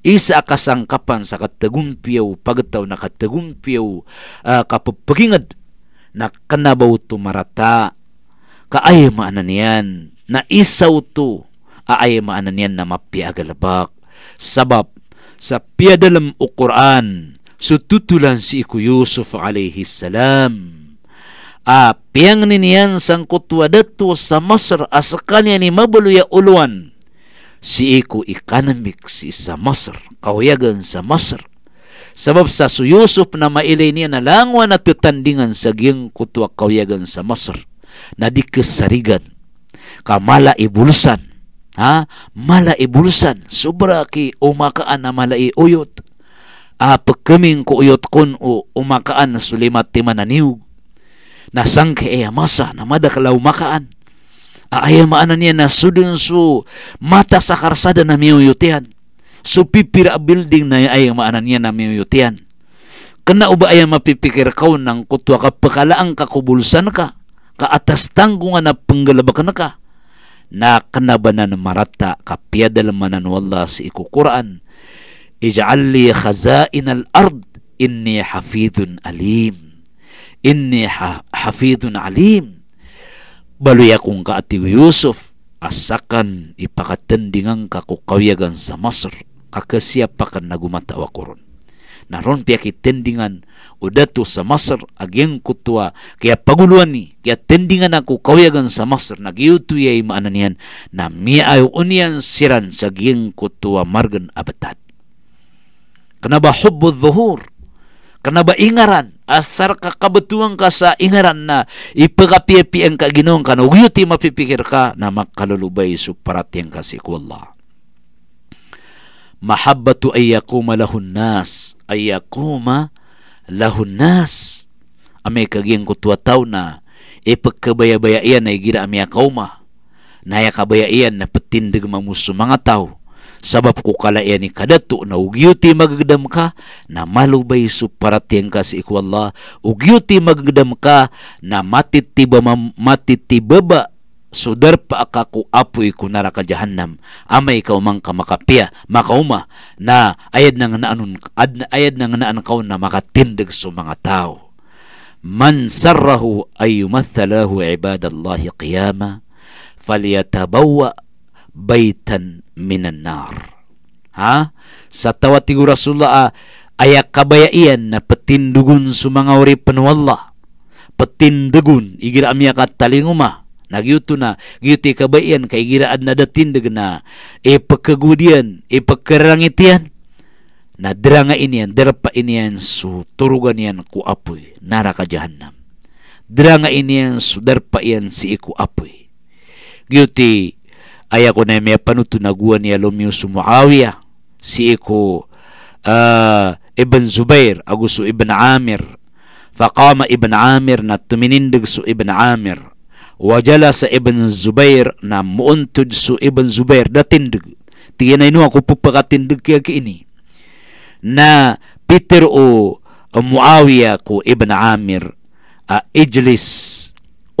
isa akasangkapan sa katagumpiyaw pagtaw na katagumpiyaw uh, kapapagingad na kanabaw tumarata kaaya maananian na isaw to aay yan na mapiagalabak. Sabab, sa piadalam o Quran, tutulan si Iku Yusuf alaihi salam. A piang niniyan sang kutuadatu sa Masr asakanya ni Mabuluya uluan. Si Iku economic si sa Masr, kawayagan sa Masr. Sabab sa su Yusuf na mailay niya na langwa na tutandingan sa giyang kutwa kawayagan sa Masr na di kesarigan kamala ibulsan ha mala ibulsan sobra ki umakaan na mala iuyot apag kaming kuuyot kon o umakaan na sulimat ti mananiw na sangke e amasa na madakalaw makaan aayam maanan niya na sudun su mata sa karsada na miyuyutian so pipira building na ayam maanan niya na miyuyutian kena uba ayam mapipikir kau nang kutwa ka pakalaang kakubulsan ka atas tanggungan na panggalabakan ka na kanabanan maratta kapiyadal manan walla si iku Quran ij'alli khazain al ard inni hafidun alim inni ha hafidun alim balu yakung ka ati Yusuf asakan ipakatendingang kakukawyagan sa Masr kakasiapakan nagumata wa Quran naron pia ki tendingan udatu sa Masar ageng kutua kaya paguluan ni kaya tendingan aku kawayagan sa Masar ya yay maananian na miayo unian siran sa ageng kutwa margan abatad kenapa hubbu dhuhur kenapa ingaran asar ka kabetuang ka sa ingaran na ipagapiapian ka ginong ka na uyuti mapipikir ka na makalulubay suparat yang kasih Allah mahabbatu ay ayyakuma lahun nas ay ayyakuma lahun nas ame kagiang kutua tau na ipagkabaya-baya iyan na igira amya kauma na yakabaya iyan na petindig mamuso mga tao sabab ko kala iyan ni kadato na ugyuti magagdam ka na malubay su parating ka si ikwallah ugyuti magagdam ka na matitibaba matitibaba sudar pa ka ku apoy ko nara ka jahannam amay ka umang ka makapiya makauma na ayad nang nga naanon ad, ayad nang nga naan ka na makatindig sa mga tao man sarrahu ay yumathalahu ibadallahi qiyama falyatabawa baitan minan nar ha sa tawati ko Rasulullah aya kabayaian na petindugun sa penwallah petindugun igira amia katalinguma talinguma Nagyutuna giti kabayan kay giraan na datin dagna e pagkagudian e na dranga inian derpa inian su turugan yan ku apoy nara ka jahannam dranga inian su derpa yan si iku apoy giti ayako ko na may panuto naguan ni Alomio Sumuawiyah si iku uh, Ibn Zubair agusu Ibn Amir fakama Ibn Amir na su Ibn Amir وجلس ابن زبير نام مؤنتج سو ابن زبير دا تندق تينا ينو اكو ببقى تندق يك اني نا بيتر او معاوية كو ابن عامر اجلس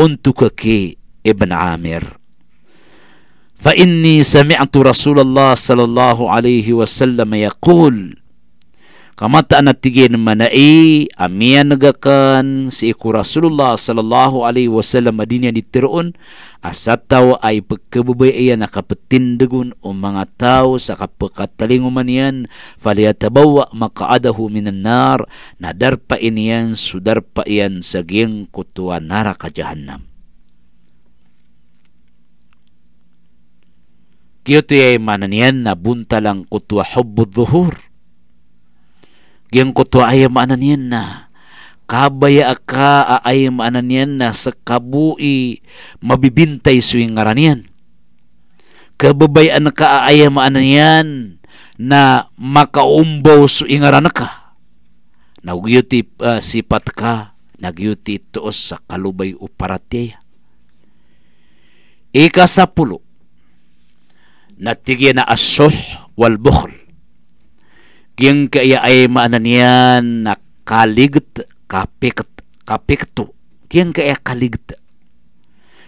انتك كي ابن عامر فإني سمعت رسول الله صلى الله عليه وسلم يقول kamataan at tigin manai amian nagakan si iku Rasulullah sallallahu alaihi wasallam madinya ditiroon asat tao ay pagkababayan nakapatindagun o mga tao sa kapakatalinguman yan faliyatabawa makaadahu minan nar nadarpa pa iniyan sudar iyan sa giyang kutuan nara jahannam Kiyo ay mananian na buntalang kutwa hubbo dhuhur Yang kuto ayam ananian na. Kabaya ka aayam ananian na sa kabui mabibintay suing aranian. Kababayan ka aayam ananian na makaumbaw suing aranaka. Nagyuti uh, sipat ka, nagyuti tuos sa kalubay uparatyaya. Ika sa pulo, natigyan na asuh wal bukhl yung kaya ay maananian na kaligt kapikt kapikto. Kiyang kaya kaligt.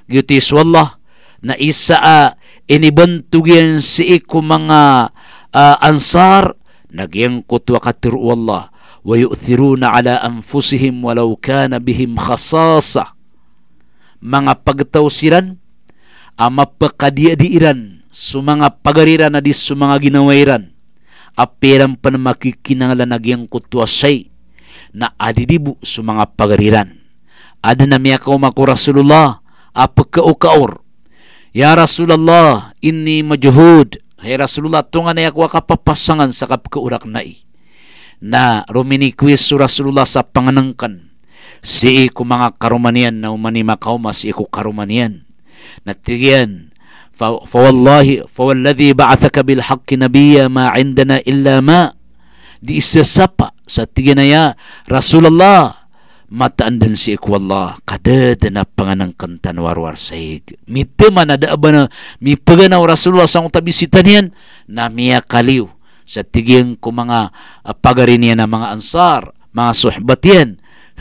Gyutis wallah na isa uh, ah, inibantugyan si iku mga uh, ansar naging kutwa katir wallah wa yu'thiruna ala anfusihim walau kana bihim khasasa mga pagtawsiran ama pagkadiadiiran sumanga pagariran na di sumanga ginawairan aperam panamakikinangalanagyang kutwasay na adidibu sa mga pagariran. Ada na miya kao maku Rasulullah apakaukaur. Ya Rasulullah, ini majuhud. Hey Rasulullah, tunga na ako kapapasangan sa kapkaurak na i. Na ruminikwis su Rasulullah sa panganangkan. Si iku mga karumanian na umani makauma mas iku karumanian. Natigian فوالله فوالذي بعثك بالحق نبيا ما عندنا إلا ما di isasapa sa tiginaya Rasulullah mataan din si ikwallah kada na panganang kantan warwar saig mite man ada abana mi paganaw Rasulullah sang tabi si na miya kaliw sa tiging ko mga ah, pagarinian na mga ansar mga suhbatian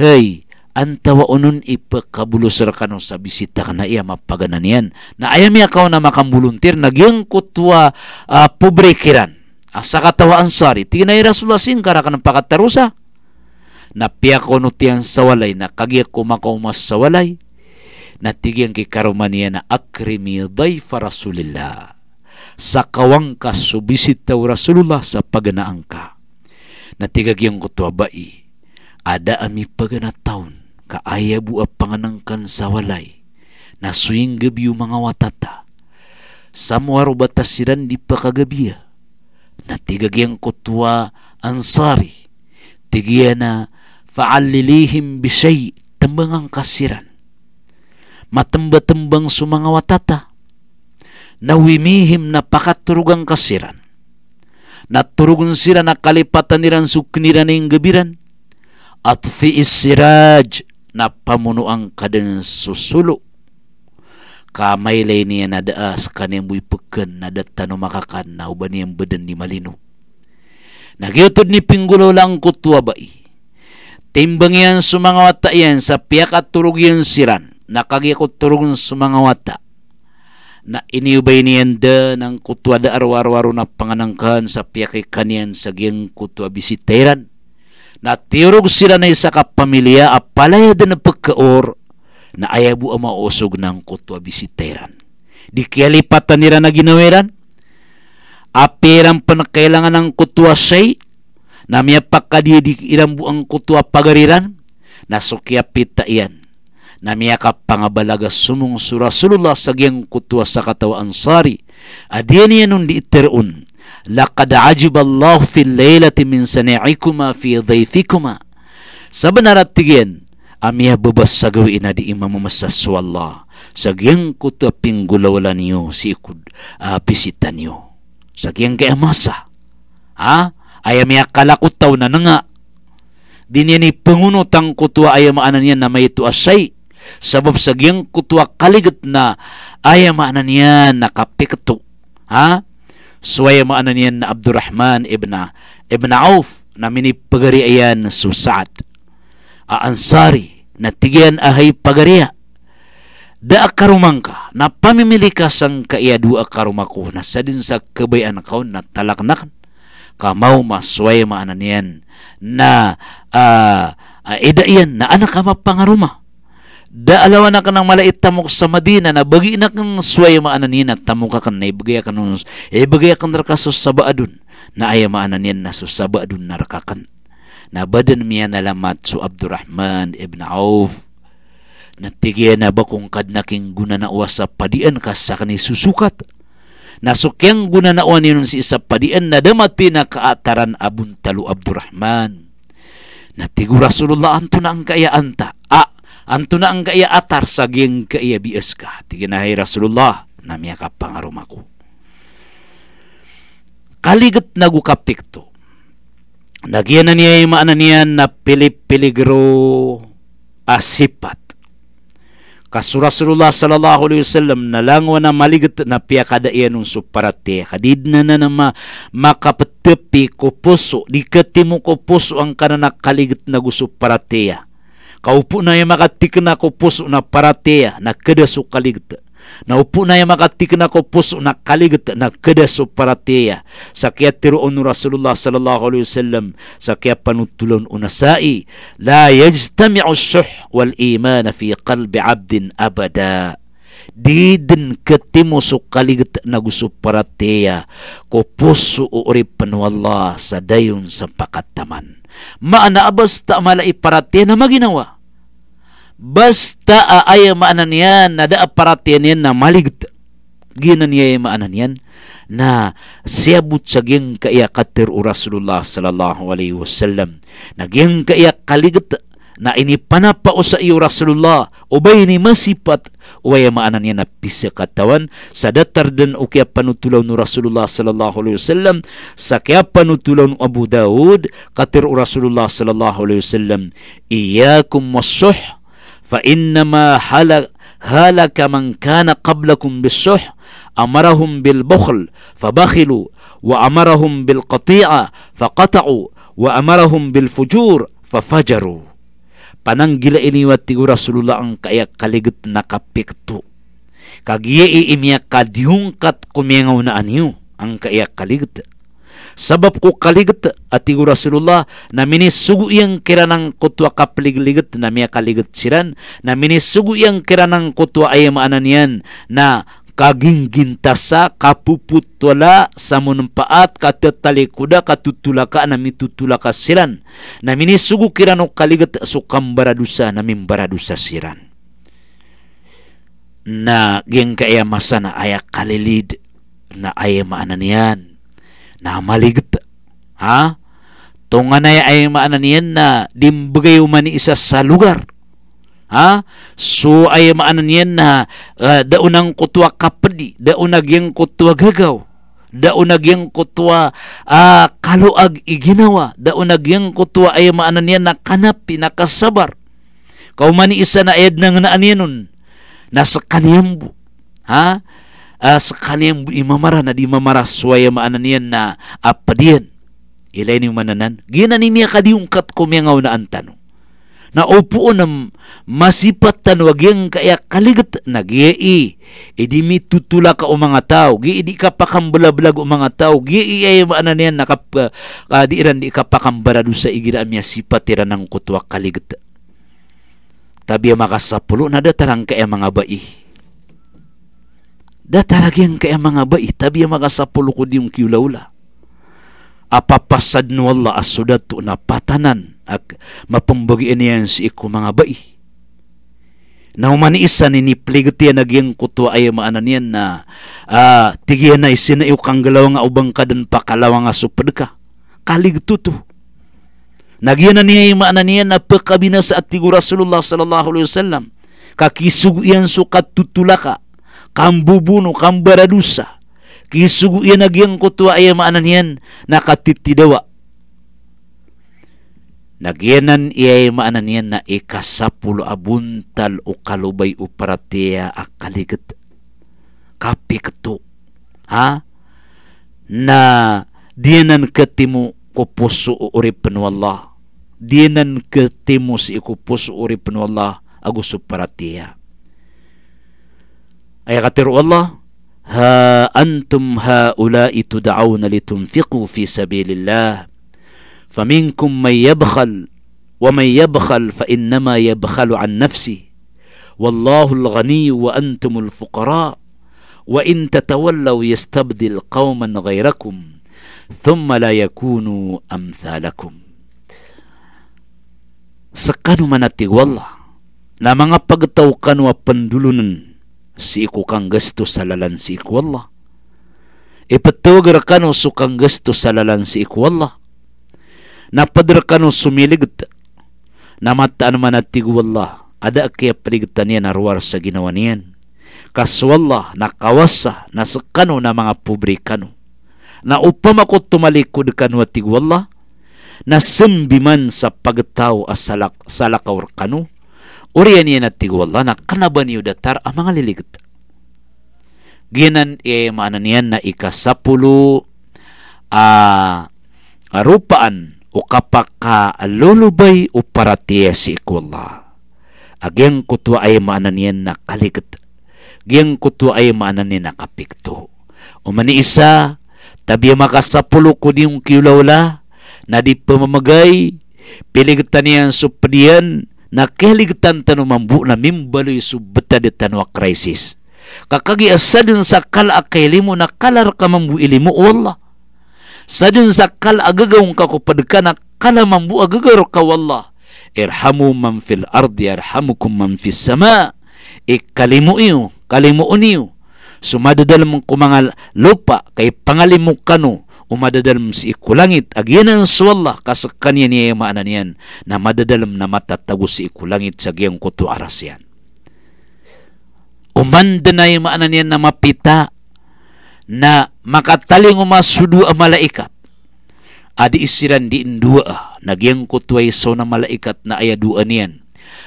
hey antawa unun ipakabulosar ka no sa bisita ka na iya mapaganan yan. Na ayam iya kao na makambuluntir, nagyang kutwa uh, pobre kiran. Asa katawaan sari, tinay Rasulullah kara ka ng pakatarusa. Napiya ko no tiyan sa walay, nakagiya ko makaumas sa walay. Natigyan kay karumaniya na akrimi dayfa rasulillah. Sa kawang ka subisitaw rasulullah sa paganaan ka. Natigag yung kutwa ba'i. Ada ami pagana paganataon ka ayabu a panganangkan walay na suing gabi mga watata samwaro batasiran di pakagabiya na tigagyang kutwa ansari tigiya na faalilihim bisay tembangang kasiran matembang-tembang sumangawatata, watata wimihim na pakaturugang kasiran naturugun sira na kalipatan niran sukniran ng gabiran at fi isiraj na pamunuang kaden susulo kamay lay niya na daas kanem wipuken na datano makakan na uban niyang beden ni malino nagyutod ni Pingulo lang kutwa bai eh? timbang yan sumangawata yan sa piyak at turog yan siran nakagikot turog sumangawata na iniubay niyan da ng kutwa da arwar-waro na panganangkan sa piyaki kanian sa giyang kutwa bisiteran Natirog sila na isa ka pamilya at palaya na pagkaor na ayabu ang mausog ng kutwa bisiteran. Di kaya lipatan nila na ginaweran? Aperan pa kailangan ng kutwa say na may pakadidik ilang buang kutwa pagariran na pita iyan na miya ka pangabalaga sumong surasulullah sa giyang kutwa sa katawaan sari adiyan niya nun diiteron Laqad ajiballahu fil laylati min sani'ikuma fi dhaythikuma. Sa banarat tigin, amiyah bubas sa gawin na di imam masasu Allah. Sagyang kuta pinggulawalan niyo si ikud uh, pisita niyo. Sagyang kaya masa. Ha? Ay amiyah kalakot taw na nga. Dinyani pangunutang kutwa ay maanan yan na may tuasay. Sabab sagyang kutwa kaligat na ay maanan yan nakapikto. Ha? suway mo na Abdurrahman ibn ibn Auf na mini pagari ayan susad a ansari na tigyan ahay pagariya da karumangka na pamimilika sang kaiyadu dua karumaku? na sa din sa kabayan kaon na talaknakan kamaw masway maananian na uh, uh, ida iyan na anak ama pangaruma Daalawa na ka ng malait tamok sa Madina na bagi na kang suway maananin at tamuka ka na ibagay ka nun ibagay ka na sa baadun na ay maananin na sus sa baadun na na badan miya nalamat su Abdurrahman ibn Auf natigiya na ba kung kad na king guna na uwas sa padian ka sa kani susukat nasukyang guna na uwan yun si isa padian na damati na kaataran abun talo Abdurrahman natigo Rasulullah anto na ang kayaanta a ah, Anto na ang kaya atar sa giyang kaya bias ka. Tiginahay Rasulullah na miya ka pangarum ako. Kaligat nagukapikto. Nagiyan na niya yung maanan niya na pilipiligro asipat. Kasu Rasulullah sallallahu alaihi wasallam nalangwa na maligat na piya kadaiyan ng suparate. Kadid na na na makapatepi ko puso, di katimo ko puso ang kananakaligat na gusuparate. Kaupo na yung makatik na ko puso na paratea na kada su kaligta. Naupo na yung makatik na ko puso na kaligta na kada su paratea. Sa kaya tiroon ni Rasulullah sallallahu alaihi wasallam sa kaya panutulon unasai. La yajtami'u suh wal iman fi qalbi abdin abada di su ketemu na nagusu paratea ko pusu urip penwallah sadayon sampakataman maana basta malaiparate na maginawa basta aaya maanan yan na da aparatyan yan na maligta ginan niya maanan yan na siyabut sa giyang kaiya katir o Rasulullah sallallahu alaihi wasallam na giyang kaiya kaligta na ini panapa usa iyo Rasulullah ubay ni masipat ubay maanan niya na pisakatawan sa datar din o kaya panutulaw ni Rasulullah sallallahu alaihi wasallam sa kaya panutulaw ni Abu Dawud katir o Rasulullah sallallahu alaihi wasallam iyakum wasuh fa innama halak هلك من كان قبلكم بالسح أمرهم بالبخل فبخلوا وأمرهم بالقطيعة فقطعوا وأمرهم بالفجور ففجروا pananggila iniwat ti Rasulullah ang kaya kaligat nakapikto. Kagiya iimya kadiyungkat kumiangaw na anyo ang kaya kaligat. Sabab ko kaligat at ti Rasulullah na minisuguyang kiranang kutwa kapligligat na miya kaligat siran na minisuguyang kiranang kutwa ay maananian na kaginggintasa kapuput tola samunempaat kata tali kuda katutulaka nami tutulaka siran nami ini sugu kirano kaligat sukam baradusa nami baradusa siran na geng kaya masana ayak kalilid na aya maananian na maligat ha tunganay ayam maananian na dimbagay umani isa sa lugar Ha? So ay maanan yan na uh, daunang kutwa kapedi daunag yung kutwa gagaw, daunag yung kutwa uh, kaluag iginawa, daunag yung kutwa ay maanan yan na kanap pinakasabar. Kauman isa na ayad ng naan nun, nasa kaniyambo. Ha? Uh, sa kaniyambo imamara na di mamara suwaya maanan yan na apadiyan. Ilay ni mananan, gina ni miya kadiyong kat na ang na upo na masipat tanwagyang kaya kaligat nagiei. Idi e mi tutula ka o mga tao, gi di ka pakambulablag o mga tao, gi ay maanan yan nakap, uh, di iran di ka sa igira amya sipat tira ng kutwa kaligat. Tabi makasapulo na datarang kaya mga bai da talagang kaya mga bai tabi makasapulo ko di yung kiulawla apa pasad walla asudat tu na patanan ak mapambagi iniyan si iku mga bai naumani isa ni nipligti naging kutwa ay maananian na uh, tigiyan na isina kang galaw nga ubang ka dan pakalaw nga supad ka kaligtuto nagiyan na niya maananian na pagkabina sa atigo Rasulullah sallallahu alaihi wasallam kakisugian sukat tutulaka kambubuno kambaradusa kisugu kisuguyan nagyang kutwa ay maanan yan, nakatitidawa. Nagyanan iyay maanan yan na ikasapulo abuntal o kalubay o paratea akaligat. Kapikato. Ha? Na dienan ketimu kupuso o uripno Allah. Dianan katimu si ikupuso o uripno Allah agusup paratea. Ay katiru wallah ها أنتم هؤلاء تدعون لتنفقوا في سبيل الله فمنكم من يبخل ومن يبخل فإنما يبخل عن نفسه والله الغني وأنتم الفقراء وإن تتولوا يستبدل قوما غيركم ثم لا يكونوا أمثالكم من والله لا من أبقى توقن وبندلنن si iko kang gasto sa lalan si iko Allah. Ipatugir ka no so kang gasto sa lalan si iko Allah. Napadr ka no sumiligit. Namataan man at tigo Allah. Ada kaya paligtan niya naruwar sa ginawa niyan. Kaswallah nakawasa nasakano na mga publikano. Na upam ako tumalikod kanwa tigo Allah. Nasimbiman sa pagtaw as salak, salakawar kanu Uriyaniyattigu Allah naqana baniyo datar amang liligt. Ginan e maananiyan na ikasapulo a uh, rupaan o kapaka lulubay o paratiya si Allah. Agyang kutwa ay maananiyan na kaligat. Agyang kutwa ay maananiyan na kapikto. O maniisa, tabi makasapulo ko niyong kiulawla na di pamamagay, piligtan niyan supadiyan, na keligtan tanu mambu na mimbaloy subeta detan tanwa krisis kakagi asadun sakal akailimu na kalar ka mambu ilimu wallah sadun sakal agagawang ka kupadka na kala mambu agagaw ka wallah irhamu man fil ardi yarhamukum man fis sama ikalimu iyo kalimu uniyo sumadadal mong kumangal lupa kay pangalimu kanu umadadalam si iku langit agyanan suwallah yan iya maanan yan na madadalam na matatago si iku langit sa giyang kutu aras yan umanda na pita, maanan yan na mapita na makataling umasudu ang malaikat adi isiran di indua kutu ay so na malaikat na ayaduan yan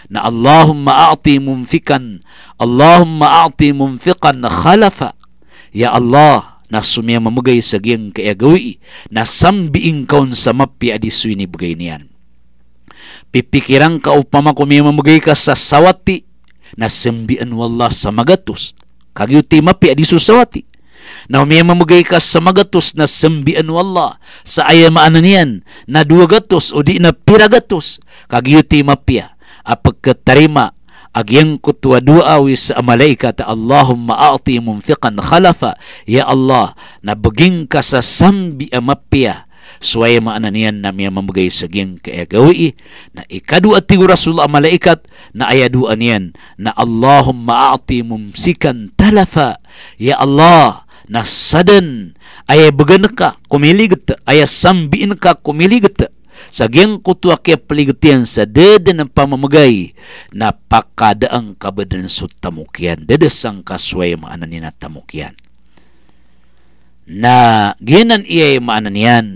na Allahumma a'ti mumfikan Allahumma a'ti mumfikan khalafa Ya Allah na sumya mamugay sa giyang kaya gawi na sambiing kaon sa mapi adiswi ni bugay niyan. Pipikirang ka upama kumya mamugay ka sa sawati na sambian wallah sa magatus. Kagyuti mapi adisu sawati. Na umiya mamugay ka sa magatus na sambian wallah sa ayamaan niyan na duwa o di na piragatos. Kagyuti mapia apagkatarima Agyang kutwa dua wis ta Allahumma a'ti munfiqan khalafa. Ya Allah, beging ka sa sambi ma Suwaya maananian nami mamagay sa giyang kaagawi na ikadua ti Rasul malaikat na ayadu anian, na Allahumma a'ti mumsikan talafa. Ya Allah, na sadan ayay bagan ka kumiligit sambiin ka kumiligit sa giyang kutwa kaya paligutian sa dede ng pamamagay, napakadaang kabadan sa tamukyan, dede sang kasway maanan ni tamukyan. Na ginan iya'y maanan yan,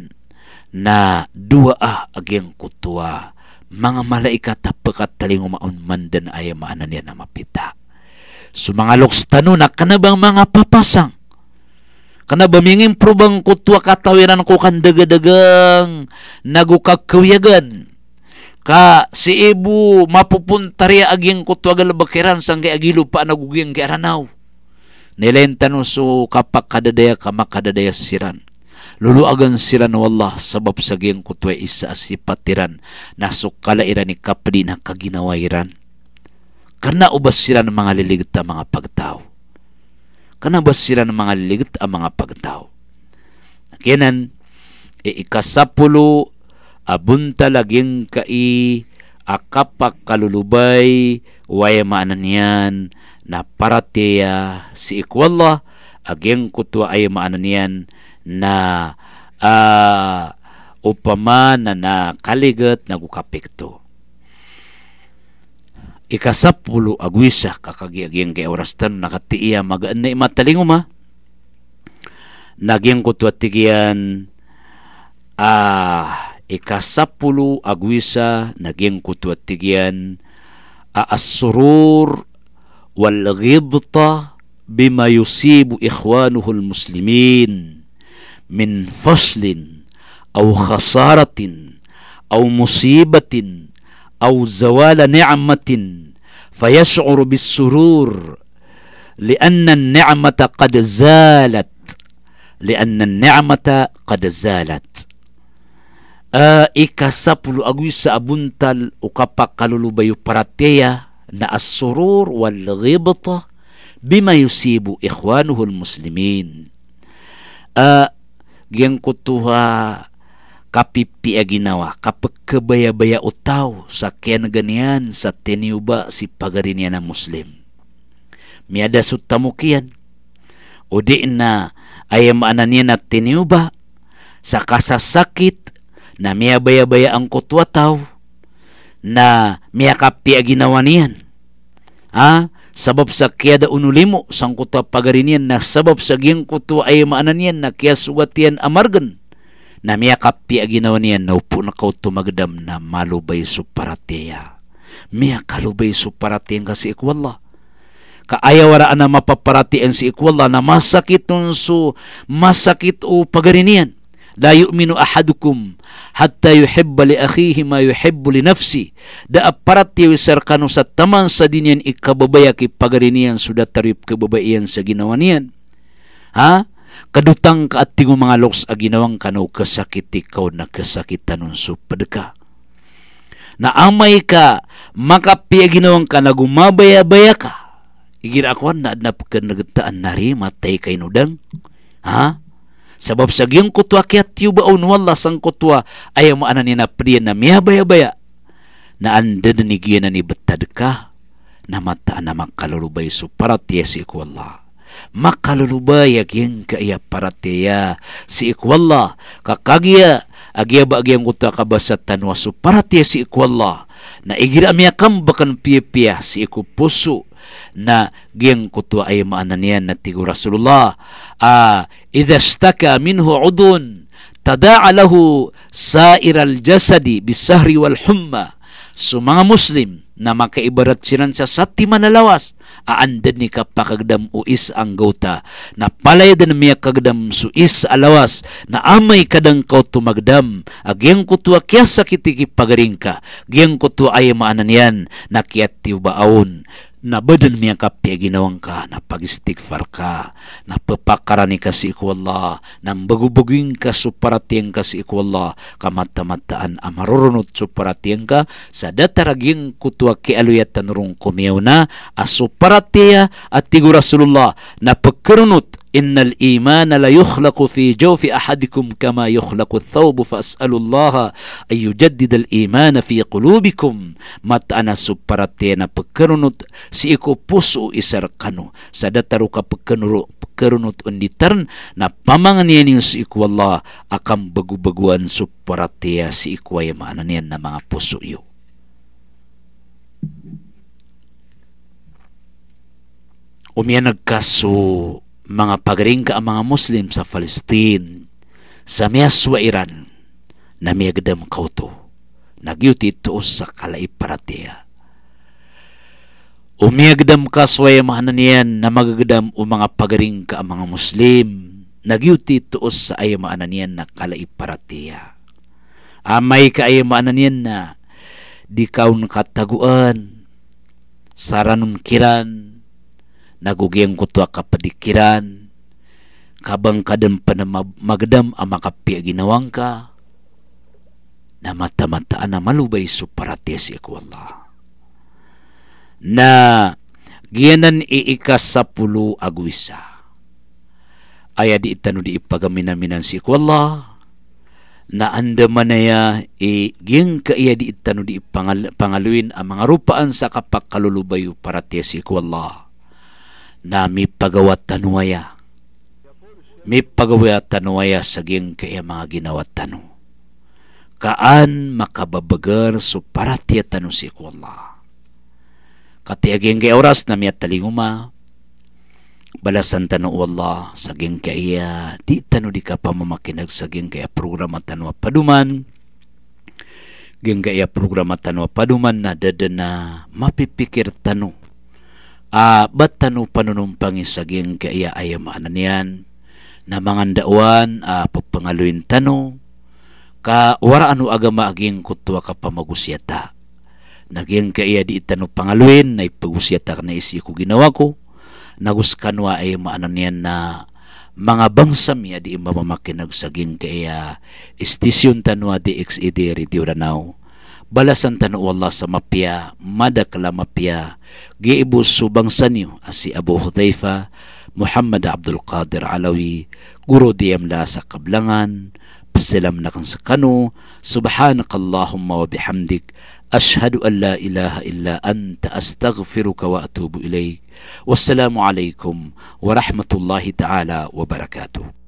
na dua ah agiyang kutwa, mga malaikat tapakat talingo maon mandan ay maanan yan na mapita. Sumangalok so, stano na kanabang mga papasang, Kana bamingin probang kutwa katawiran ko kan dagadagang nagukakawiyagan. Ka si ibu mapupuntarya aging kutwa galabakiran sang kay agilo pa nagugiyang kay aranaw. Nilentano so kapak kadadaya ka makadadaya siran. Lulu sila siran wallah sebab sa giyang kutwa isa asipatiran nasuk kalairan ni kapdi na kaginawairan. Karena ubas siran ng mga liligta mga pagtao kanabas sila ng mga ligat ang mga pagtao. Kinan, e ikasapulo, abunta laging kai, akapak kalulubay, waya maanan yan, na parateya si ikwallah, aging kutwa ay maanan yan, na uh, ah, upama na nakaligat nagukapikto ikasapulo agwisa kakagiagyang kay oras tan nakatiya magaan na matalinguma naging kutwatigian ah ikasapulo agwisa naging kutwatigian ah, asurur wal ghibta bima yusibu ikhwanuhu muslimin min faslin aw khasaratin aw musibatin أو زوال نعمة فيشعر بالسرور لأن النعمة قد زالت لأن النعمة قد زالت إيكا سابلو أغيسا أبنتال أقابا قلولو بيو نا السرور والغبطة بما يصيب إخوانه المسلمين أ جنكتوها kapipia ginawa baya utaw sa kenaganian sa tiniuba si pagarinian na Muslim. Miada sa tamukian, o di na ay maananin na tiniuba sa kasasakit na -baya ang kutwa kutwataw na miyakapia ginawa niyan. Ha? Sabab sa kiyada unulimo sang kutwa pagarinian na sabab sa giyang kutwa ayam ananian na kiyasugatian amargan na namiyakappi aginawanian na upo na kao tumagdam na malubay suparateya. Miya kalubay suparateyan ka si ikwallah. Kaayaw na mapaparatian si ikwallah na masakit nun so masakit o pagarinian. La yu'minu ahadukum hatta yuhibba li akhihi ma yuhibbu li nafsi. Da aparat yawi sarkano sa taman sa dinyan ikababaya ki pagarinian sudah tarip kebabayan sa ginawanian. Ha? kadutang ka at tingong mga loks a ginawang kanaw kasakit ikaw na kasakitan nun supad ka naamay ka makapi a ginawang ka nagumabaya-baya ka iginakuan na adnap ka nagtaan na rin matay kay nudang ha sabab sa giyang kutwa kaya tiyubaon wala sang kutwa ayaw maanan ni na priyan na miyabaya-baya na andan ni giyan na ni betad ka na mataan namang kalulubay suparat yes ikwallah maka lulubayak yang ke ia ya, paratea ya. si ikwalla kakagia agia bagi yang kuta kabasatan wasu paratea ya, si ikwalla na igir kam bakan pia-pia si iku pusu na geng kutua ay maananian na tigo Rasulullah a idha staka minhu udun tada'a lahu sa'ir al-jasadi bisahri wal humma sumanga muslim na makaibarat sinan sa sati manalawas aandan ni kapakagdam o is ang gauta na palayadan miya kagdam su is alawas na amay kadang kao tumagdam agyang kutua kya sakitiki pagaring ka gyang kutua ay maananyan na kiyat tiubaaon na badan miya ka ginawang ka na pagistighfar ka na papakarani ka si ikwallah nang bagubaging ka suparatiyan ka si ikwallah kamatamataan amarurunot suparatiyan ka sa dataraging kutwa ki aluyat tanurong kumiyaw na asuparatia at tigo Rasulullah na pagkarunot إن الإيمان ليخلق في جوف أحدكم كما يخلق الثوب فأسأل الله أن يجدد الإيمان في قلوبكم مات أنا سبرتين بكرنوت سيكو بوسو إسر قنو سدترك بكرنو بكرنوت ونترن نبامان ينين سيكو الله أقام بغو بغوان سبرتين سيكو يمانين نما بوسو يو ومينك سوء mga pagringka ang mga Muslim sa Palestine sa miyas Iran na miyagdam kauto nagyuti tuos sa kalaiparatiya umiyagdam kasway maananian na magagdam o mga pagringka ang mga Muslim nagyuti tuos sa ay maananian na kalaiparatiya amay ah, ka ay maananian na di kaun kataguan saranon kiran nagugiyang ko to kapadikiran kabang kadam pa na magdam ang makapi ka na mataan na malubay suparates ikaw Allah na giyanan iika sa pulo agwisa aya di itano di ipagaminaminan si ikaw Allah na andaman manaya ya e, giyang ka iya di itano di ipangaluin ang mga rupaan sa kapakalulubayo para tesi ikaw Allah na mipagawat tanuaya. Mipagawat tanuaya saging kaya mga ginawat tanu. Kaan makababagar so para tiya tanu si Allah. Katiaging kay oras na miyat talinguma, balasan tanu Allah saging kaya di tanu di ka pamamakinag saging kaya programa tanu paduman. Geng kaya programa tanu paduman na dadana mapipikir tanu uh, ba't tanu panunumpangin saging kaya ayam ananian na mga daawan uh, ah, papangaluin tanu ka wara anu agama aging kutwa ka pamagusyata naging kaya di tanu pangaluin na ipagusyata na isi ko ginawa ko naguskanwa ay maananian na mga bangsa ya di mamamakinag saging kaya istisyon tanwa DXED Radio Danao balasan tanu Allah sama pia mada kalama pia giibu subang sanyu asi Abu Hudhaifa Muhammad Abdul Qadir Alawi guru diem la sa kablangan pesilam nakan sekanu subhanakallahumma wa bihamdik ashhadu an la ilaha illa anta astaghfiruka wa atubu ilaik wassalamu alaikum warahmatullahi taala wa barakatuh.